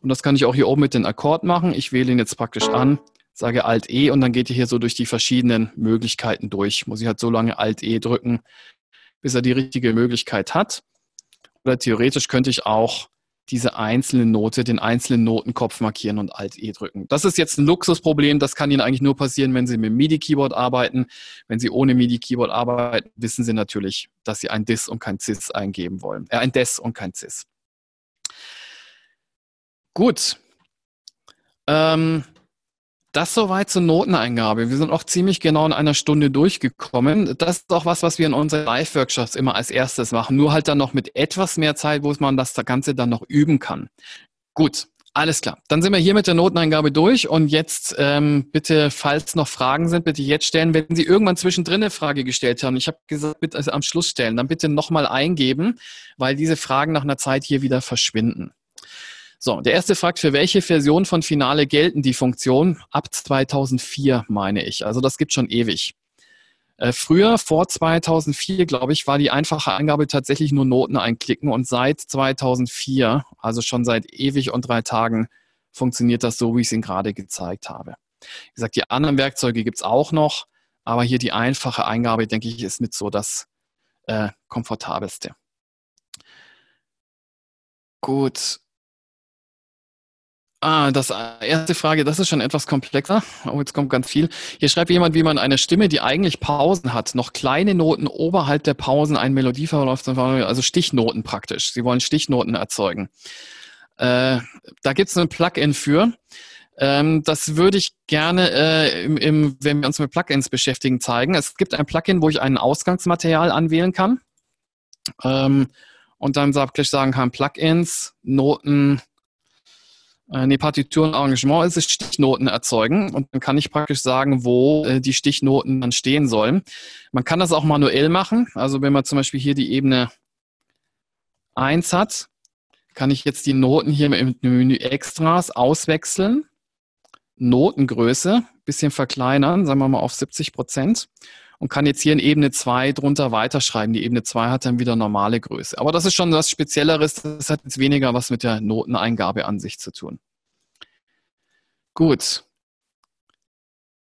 Speaker 1: Und das kann ich auch hier oben mit dem Akkord machen. Ich wähle ihn jetzt praktisch an, sage Alt-E und dann geht ihr hier so durch die verschiedenen Möglichkeiten durch. Muss ich halt so lange Alt-E drücken, bis er die richtige Möglichkeit hat. Oder theoretisch könnte ich auch diese einzelne Note, den einzelnen Notenkopf markieren und Alt-E drücken. Das ist jetzt ein Luxusproblem. Das kann Ihnen eigentlich nur passieren, wenn Sie mit MIDI-Keyboard arbeiten. Wenn Sie ohne MIDI-Keyboard arbeiten, wissen Sie natürlich, dass Sie ein Dis und kein Cis eingeben wollen. Äh, ein Des und kein Cis. Gut. Ähm, das soweit zur Noteneingabe. Wir sind auch ziemlich genau in einer Stunde durchgekommen. Das ist auch was, was wir in unseren Live-Workshops immer als erstes machen. Nur halt dann noch mit etwas mehr Zeit, wo man das Ganze dann noch üben kann. Gut, alles klar. Dann sind wir hier mit der Noteneingabe durch und jetzt ähm, bitte, falls noch Fragen sind, bitte jetzt stellen. Wenn Sie irgendwann zwischendrin eine Frage gestellt haben, ich habe gesagt, bitte also am Schluss stellen, dann bitte nochmal eingeben, weil diese Fragen nach einer Zeit hier wieder verschwinden. So, der erste fragt, für welche Version von Finale gelten die Funktionen? Ab 2004 meine ich. Also das gibt schon ewig. Äh, früher, vor 2004, glaube ich, war die einfache Eingabe tatsächlich nur Noten einklicken und seit 2004, also schon seit ewig und drei Tagen, funktioniert das so, wie ich es Ihnen gerade gezeigt habe. Wie gesagt, die anderen Werkzeuge gibt es auch noch, aber hier die einfache Eingabe, denke ich, ist mit so das äh, komfortabelste. Gut, Ah, das äh, erste Frage, das ist schon etwas komplexer. Oh, jetzt kommt ganz viel. Hier schreibt jemand, wie man eine Stimme, die eigentlich Pausen hat, noch kleine Noten oberhalb der Pausen, einen Melodieverlauf, also Stichnoten praktisch. Sie wollen Stichnoten erzeugen. Äh, da gibt's ein Plugin für. Ähm, das würde ich gerne, äh, im, im, wenn wir uns mit Plugins beschäftigen, zeigen. Es gibt ein Plugin, wo ich ein Ausgangsmaterial anwählen kann ähm, und dann sagt praktisch sagen kann, Plugins, Noten, äh, nee, Partitur und Arrangement ist es Stichnoten erzeugen und dann kann ich praktisch sagen, wo äh, die Stichnoten dann stehen sollen. Man kann das auch manuell machen. Also wenn man zum Beispiel hier die Ebene 1 hat, kann ich jetzt die Noten hier im Menü Extras auswechseln, Notengröße bisschen verkleinern, sagen wir mal auf 70 Prozent und kann jetzt hier in Ebene 2 drunter weiterschreiben. Die Ebene 2 hat dann wieder normale Größe. Aber das ist schon was Spezielleres. Das hat jetzt weniger was mit der Noteneingabe an sich zu tun. Gut.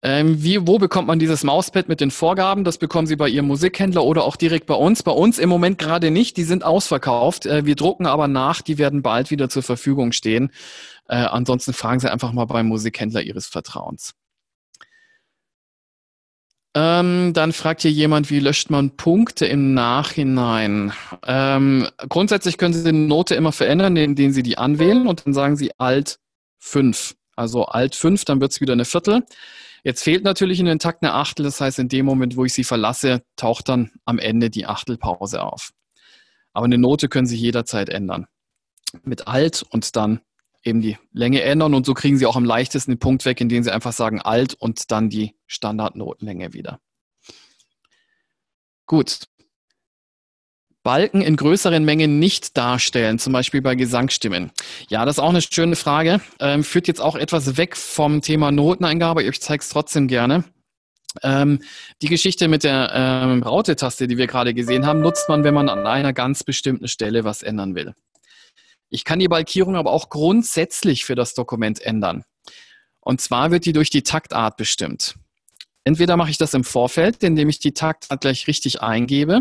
Speaker 1: Ähm, wie, wo bekommt man dieses Mauspad mit den Vorgaben? Das bekommen Sie bei Ihrem Musikhändler oder auch direkt bei uns. Bei uns im Moment gerade nicht. Die sind ausverkauft. Äh, wir drucken aber nach. Die werden bald wieder zur Verfügung stehen. Äh, ansonsten fragen Sie einfach mal beim Musikhändler Ihres Vertrauens. Ähm, dann fragt hier jemand, wie löscht man Punkte im Nachhinein? Ähm, grundsätzlich können Sie die Note immer verändern, indem Sie die anwählen und dann sagen Sie Alt 5. Also Alt 5, dann wird es wieder eine Viertel. Jetzt fehlt natürlich in den Takt eine Achtel, das heißt, in dem Moment, wo ich sie verlasse, taucht dann am Ende die Achtelpause auf. Aber eine Note können Sie jederzeit ändern. Mit Alt und dann eben die Länge ändern und so kriegen sie auch am leichtesten den Punkt weg, indem sie einfach sagen alt und dann die Standardnotenlänge wieder. Gut. Balken in größeren Mengen nicht darstellen, zum Beispiel bei Gesangsstimmen. Ja, das ist auch eine schöne Frage. Ähm, führt jetzt auch etwas weg vom Thema Noteneingabe. Ich zeige es trotzdem gerne. Ähm, die Geschichte mit der ähm, Raute-Taste, die wir gerade gesehen haben, nutzt man, wenn man an einer ganz bestimmten Stelle was ändern will. Ich kann die Balkierung aber auch grundsätzlich für das Dokument ändern. Und zwar wird die durch die Taktart bestimmt. Entweder mache ich das im Vorfeld, indem ich die Taktart gleich richtig eingebe.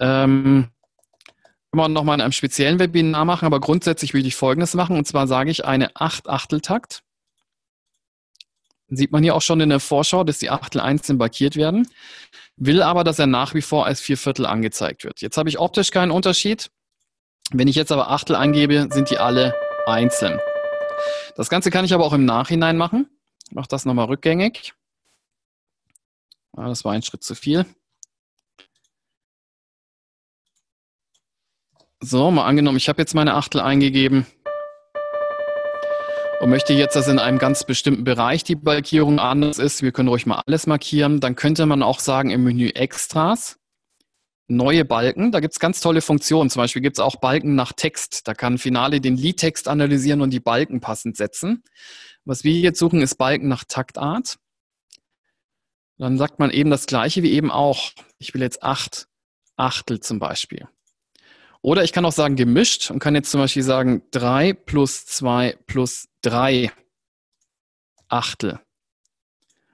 Speaker 1: Ähm, können wir nochmal in einem speziellen Webinar machen, aber grundsätzlich würde ich Folgendes machen. Und zwar sage ich eine 8-Achtel-Takt. Sieht man hier auch schon in der Vorschau, dass die Achtel einzeln markiert werden. Will aber, dass er nach wie vor als Vierviertel angezeigt wird. Jetzt habe ich optisch keinen Unterschied. Wenn ich jetzt aber Achtel angebe, sind die alle einzeln. Das Ganze kann ich aber auch im Nachhinein machen. Ich mache das nochmal rückgängig. Ah, das war ein Schritt zu viel. So, mal angenommen, ich habe jetzt meine Achtel eingegeben und möchte jetzt, dass in einem ganz bestimmten Bereich die Balkierung anders ist. Wir können ruhig mal alles markieren. Dann könnte man auch sagen, im Menü Extras neue Balken. Da gibt es ganz tolle Funktionen. Zum Beispiel gibt es auch Balken nach Text. Da kann Finale den Liedtext analysieren und die Balken passend setzen. Was wir jetzt suchen, ist Balken nach Taktart. Dann sagt man eben das gleiche wie eben auch. Ich will jetzt acht Achtel zum Beispiel. Oder ich kann auch sagen gemischt und kann jetzt zum Beispiel sagen 3 plus 2 plus 3 Achtel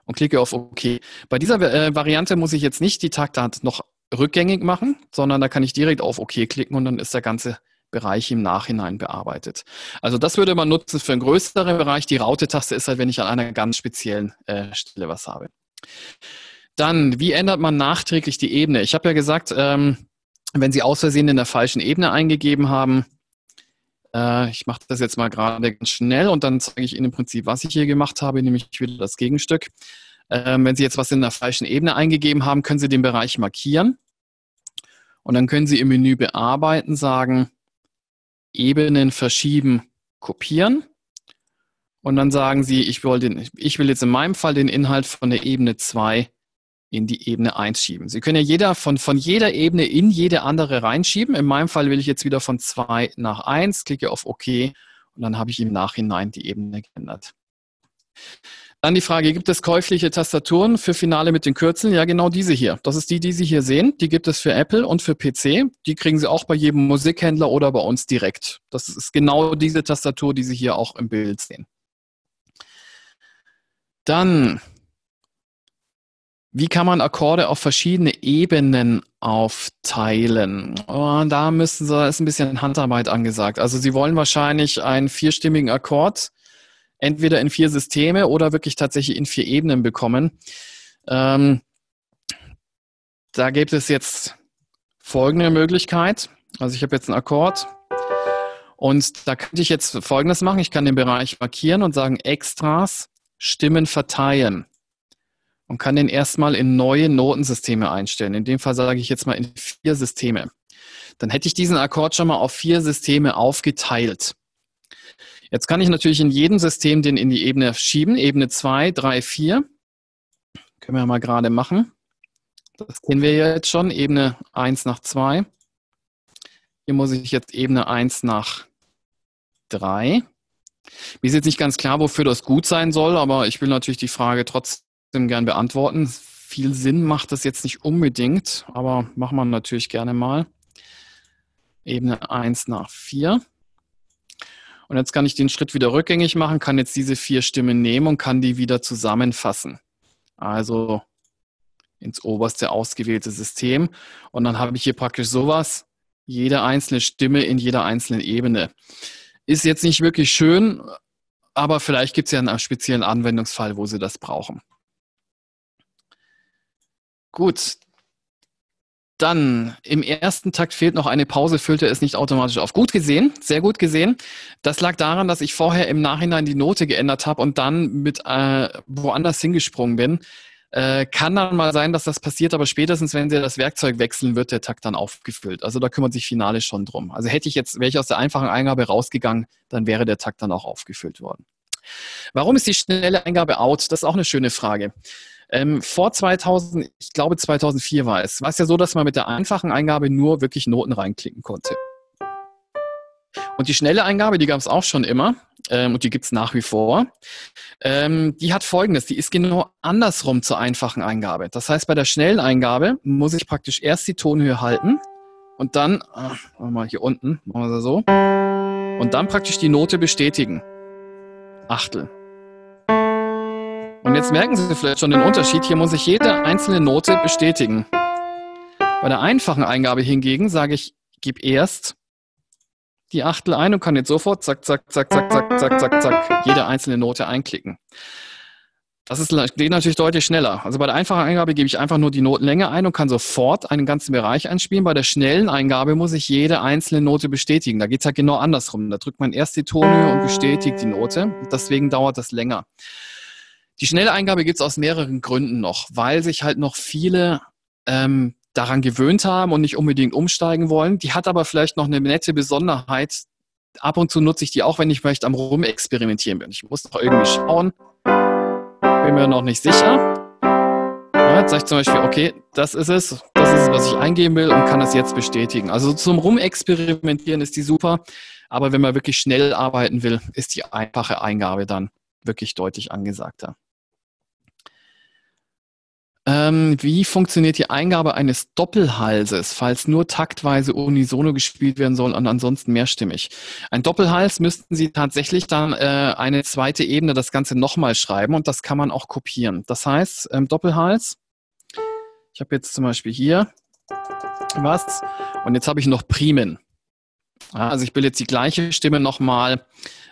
Speaker 1: und klicke auf OK. Bei dieser äh, Variante muss ich jetzt nicht die Taktart noch rückgängig machen, sondern da kann ich direkt auf OK klicken und dann ist der ganze Bereich im Nachhinein bearbeitet. Also das würde man nutzen für einen größeren Bereich. Die Raute-Taste ist halt, wenn ich an einer ganz speziellen äh, Stelle was habe. Dann, wie ändert man nachträglich die Ebene? Ich habe ja gesagt, ähm, wenn Sie aus Versehen in der falschen Ebene eingegeben haben, äh, ich mache das jetzt mal gerade ganz schnell und dann zeige ich Ihnen im Prinzip, was ich hier gemacht habe, nämlich wieder das Gegenstück. Ähm, wenn Sie jetzt was in der falschen Ebene eingegeben haben, können Sie den Bereich markieren. Und dann können Sie im Menü bearbeiten, sagen, Ebenen verschieben, kopieren. Und dann sagen Sie, ich will, den, ich will jetzt in meinem Fall den Inhalt von der Ebene 2 in die Ebene 1 schieben. Sie können ja jeder von, von jeder Ebene in jede andere reinschieben. In meinem Fall will ich jetzt wieder von 2 nach 1, klicke auf OK und dann habe ich im Nachhinein die Ebene geändert. Dann die Frage, gibt es käufliche Tastaturen für Finale mit den Kürzeln? Ja, genau diese hier. Das ist die, die Sie hier sehen. Die gibt es für Apple und für PC. Die kriegen Sie auch bei jedem Musikhändler oder bei uns direkt. Das ist genau diese Tastatur, die Sie hier auch im Bild sehen. Dann, wie kann man Akkorde auf verschiedene Ebenen aufteilen? Oh, da müssen Sie, da ist ein bisschen Handarbeit angesagt. Also Sie wollen wahrscheinlich einen vierstimmigen Akkord entweder in vier Systeme oder wirklich tatsächlich in vier Ebenen bekommen. Ähm, da gibt es jetzt folgende Möglichkeit. Also ich habe jetzt einen Akkord und da könnte ich jetzt Folgendes machen. Ich kann den Bereich markieren und sagen Extras, Stimmen verteilen und kann den erstmal in neue Notensysteme einstellen. In dem Fall sage ich jetzt mal in vier Systeme. Dann hätte ich diesen Akkord schon mal auf vier Systeme aufgeteilt. Jetzt kann ich natürlich in jedem System den in die Ebene schieben, Ebene 2, 3, 4. Können wir mal gerade machen. Das kennen wir jetzt schon, Ebene 1 nach 2. Hier muss ich jetzt Ebene 1 nach 3. Mir ist jetzt nicht ganz klar, wofür das gut sein soll, aber ich will natürlich die Frage trotzdem gern beantworten. Viel Sinn macht das jetzt nicht unbedingt, aber machen wir natürlich gerne mal. Ebene 1 nach 4. Und jetzt kann ich den Schritt wieder rückgängig machen, kann jetzt diese vier Stimmen nehmen und kann die wieder zusammenfassen. Also ins oberste ausgewählte System. Und dann habe ich hier praktisch sowas, jede einzelne Stimme in jeder einzelnen Ebene. Ist jetzt nicht wirklich schön, aber vielleicht gibt es ja einen speziellen Anwendungsfall, wo Sie das brauchen. Gut, dann im ersten Takt fehlt noch eine Pause, füllte es nicht automatisch auf. Gut gesehen, sehr gut gesehen. Das lag daran, dass ich vorher im Nachhinein die Note geändert habe und dann mit äh, woanders hingesprungen bin. Äh, kann dann mal sein, dass das passiert, aber spätestens, wenn sie das Werkzeug wechseln, wird der Takt dann aufgefüllt. Also da kümmert sich Finale schon drum. Also hätte ich jetzt, wäre ich aus der einfachen Eingabe rausgegangen, dann wäre der Takt dann auch aufgefüllt worden. Warum ist die schnelle Eingabe out? Das ist auch eine schöne Frage. Ähm, vor 2000, ich glaube 2004 war es, war es ja so, dass man mit der einfachen Eingabe nur wirklich Noten reinklicken konnte. Und die schnelle Eingabe, die gab es auch schon immer ähm, und die gibt es nach wie vor. Ähm, die hat folgendes, die ist genau andersrum zur einfachen Eingabe. Das heißt, bei der schnellen Eingabe muss ich praktisch erst die Tonhöhe halten und dann, ach, mal hier unten, machen wir so, und dann praktisch die Note bestätigen. Achtel. Und jetzt merken Sie vielleicht schon den Unterschied. Hier muss ich jede einzelne Note bestätigen. Bei der einfachen Eingabe hingegen sage ich, gib erst die Achtel ein und kann jetzt sofort zack, zack, zack, zack, zack, zack, zack, zack, jede einzelne Note einklicken. Das ist, geht natürlich deutlich schneller. Also bei der einfachen Eingabe gebe ich einfach nur die Notenlänge ein und kann sofort einen ganzen Bereich einspielen. Bei der schnellen Eingabe muss ich jede einzelne Note bestätigen. Da geht es halt genau andersrum. Da drückt man erst die Tonhöhe und bestätigt die Note. Deswegen dauert das länger. Die schnelle Eingabe gibt es aus mehreren Gründen noch, weil sich halt noch viele ähm, daran gewöhnt haben und nicht unbedingt umsteigen wollen. Die hat aber vielleicht noch eine nette Besonderheit. Ab und zu nutze ich die auch, wenn ich möchte, am Rumexperimentieren bin. Ich muss noch irgendwie schauen. Bin mir noch nicht sicher. Ja, jetzt sage ich zum Beispiel, okay, das ist es, das ist es, was ich eingeben will und kann es jetzt bestätigen. Also zum Rumexperimentieren ist die super, aber wenn man wirklich schnell arbeiten will, ist die einfache Eingabe dann wirklich deutlich angesagter. Ähm, wie funktioniert die Eingabe eines Doppelhalses, falls nur taktweise unisono gespielt werden soll und ansonsten mehrstimmig? Ein Doppelhals müssten Sie tatsächlich dann äh, eine zweite Ebene das Ganze nochmal schreiben und das kann man auch kopieren. Das heißt, ähm, Doppelhals, ich habe jetzt zum Beispiel hier was und jetzt habe ich noch Primen. Ja, also ich bilde jetzt die gleiche Stimme nochmal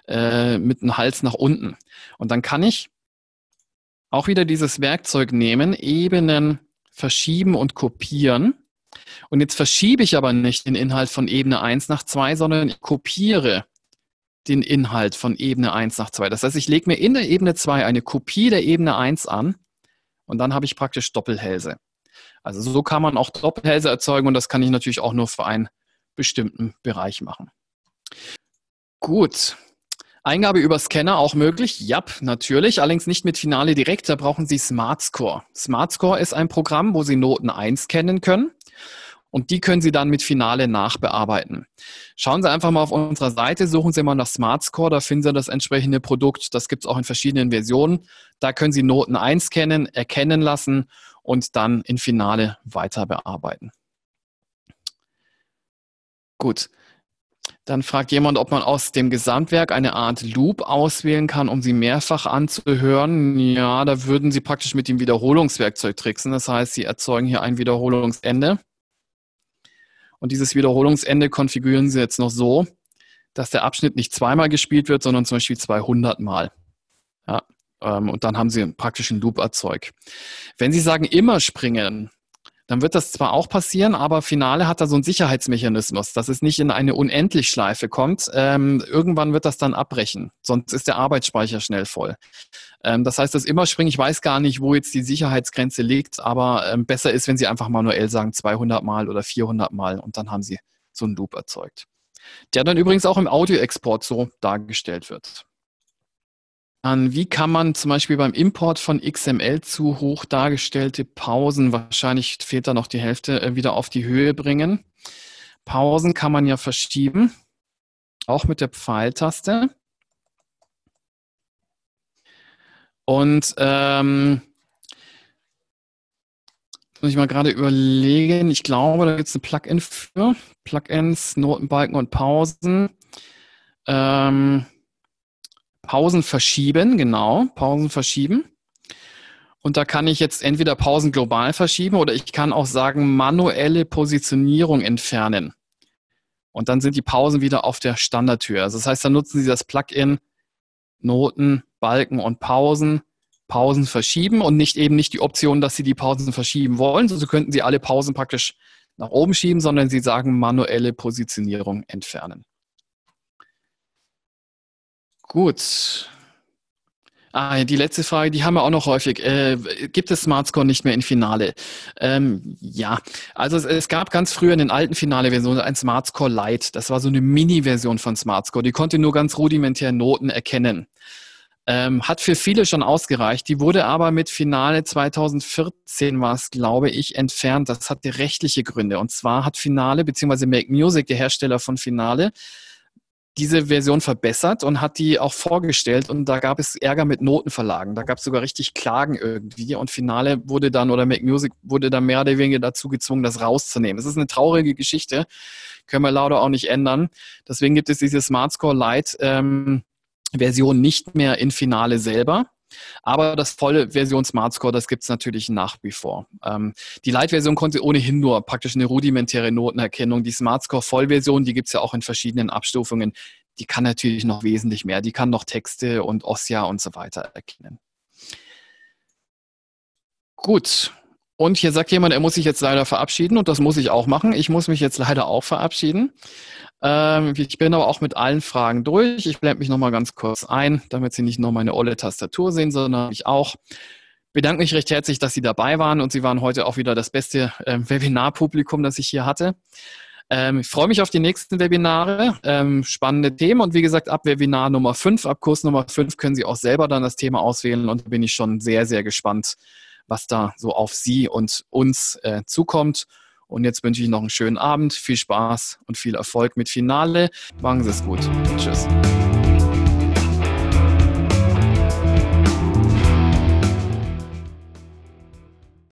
Speaker 1: äh, mit dem Hals nach unten. Und dann kann ich auch wieder dieses Werkzeug nehmen, Ebenen verschieben und kopieren. Und jetzt verschiebe ich aber nicht den Inhalt von Ebene 1 nach 2, sondern ich kopiere den Inhalt von Ebene 1 nach 2. Das heißt, ich lege mir in der Ebene 2 eine Kopie der Ebene 1 an und dann habe ich praktisch Doppelhälse. Also so kann man auch Doppelhälse erzeugen und das kann ich natürlich auch nur für einen bestimmten Bereich machen. Gut, Eingabe über Scanner auch möglich? Ja, natürlich, allerdings nicht mit Finale direkt, da brauchen Sie Smart Score. Smart Score ist ein Programm, wo Sie Noten einscannen können und die können Sie dann mit Finale nachbearbeiten. Schauen Sie einfach mal auf unserer Seite, suchen Sie mal nach Smart Score, da finden Sie das entsprechende Produkt. Das gibt es auch in verschiedenen Versionen. Da können Sie Noten einscannen, erkennen lassen und dann in Finale weiter bearbeiten. Gut. Dann fragt jemand, ob man aus dem Gesamtwerk eine Art Loop auswählen kann, um sie mehrfach anzuhören. Ja, da würden Sie praktisch mit dem Wiederholungswerkzeug tricksen. Das heißt, Sie erzeugen hier ein Wiederholungsende. Und dieses Wiederholungsende konfigurieren Sie jetzt noch so, dass der Abschnitt nicht zweimal gespielt wird, sondern zum Beispiel 200 Mal. Ja, ähm, und dann haben Sie praktisch einen Loop erzeugt. Wenn Sie sagen, immer springen, dann wird das zwar auch passieren, aber Finale hat da so einen Sicherheitsmechanismus, dass es nicht in eine unendlich Schleife kommt. Ähm, irgendwann wird das dann abbrechen, sonst ist der Arbeitsspeicher schnell voll. Ähm, das heißt, das immer springen, ich weiß gar nicht, wo jetzt die Sicherheitsgrenze liegt, aber ähm, besser ist, wenn Sie einfach manuell sagen 200 Mal oder 400 Mal und dann haben Sie so einen Loop erzeugt. Der dann übrigens auch im Audioexport so dargestellt wird an, wie kann man zum Beispiel beim Import von XML zu hoch dargestellte Pausen, wahrscheinlich fehlt da noch die Hälfte, äh, wieder auf die Höhe bringen. Pausen kann man ja verschieben, auch mit der Pfeiltaste. Und ähm, muss ich mal gerade überlegen, ich glaube, da gibt es ein Plugin für Plugins, Notenbalken und Pausen. Ähm, Pausen verschieben, genau, Pausen verschieben. Und da kann ich jetzt entweder Pausen global verschieben oder ich kann auch sagen, manuelle Positionierung entfernen. Und dann sind die Pausen wieder auf der Standardtür. Also das heißt, dann nutzen Sie das Plugin Noten, Balken und Pausen, Pausen verschieben und nicht eben nicht die Option, dass Sie die Pausen verschieben wollen. So könnten Sie alle Pausen praktisch nach oben schieben, sondern Sie sagen manuelle Positionierung entfernen. Gut. Ah, die letzte Frage, die haben wir auch noch häufig. Äh, gibt es Smartscore nicht mehr in Finale? Ähm, ja, also es, es, gab ganz früher in den alten Finale-Versionen ein Smartscore Lite. Das war so eine Mini-Version von Smartscore. Die konnte nur ganz rudimentär Noten erkennen. Ähm, hat für viele schon ausgereicht. Die wurde aber mit Finale 2014 war es, glaube ich, entfernt. Das hatte rechtliche Gründe. Und zwar hat Finale bzw. Make Music, der Hersteller von Finale, diese Version verbessert und hat die auch vorgestellt und da gab es Ärger mit Notenverlagen. Da gab es sogar richtig Klagen irgendwie und Finale wurde dann oder Make Music wurde dann mehr oder weniger dazu gezwungen, das rauszunehmen. Es ist eine traurige Geschichte, können wir lauter auch nicht ändern. Deswegen gibt es diese Smart Score Lite ähm, Version nicht mehr in Finale selber. Aber das volle Version SmartScore, das gibt es natürlich nach wie vor. Ähm, die Light-Version konnte ohnehin nur praktisch eine rudimentäre Notenerkennung. Die smartscore Score Vollversion, die gibt es ja auch in verschiedenen Abstufungen, die kann natürlich noch wesentlich mehr. Die kann noch Texte und OSJA und so weiter erkennen. Gut. Und hier sagt jemand, er muss sich jetzt leider verabschieden und das muss ich auch machen. Ich muss mich jetzt leider auch verabschieden. Ähm, ich bin aber auch mit allen Fragen durch. Ich blende mich nochmal ganz kurz ein, damit Sie nicht nur meine olle Tastatur sehen, sondern ich auch. Bedanke mich recht herzlich, dass Sie dabei waren und Sie waren heute auch wieder das beste ähm, Webinarpublikum, das ich hier hatte. Ähm, ich freue mich auf die nächsten Webinare, spannende Themen und wie gesagt, ab Webinar Nummer 5, ab Kurs Nummer 5 können Sie auch selber dann das Thema auswählen und da bin ich schon sehr, sehr gespannt, was da so auf Sie und uns äh, zukommt. Und jetzt wünsche ich noch einen schönen Abend, viel Spaß und viel Erfolg mit Finale. Machen Sie es gut. Tschüss.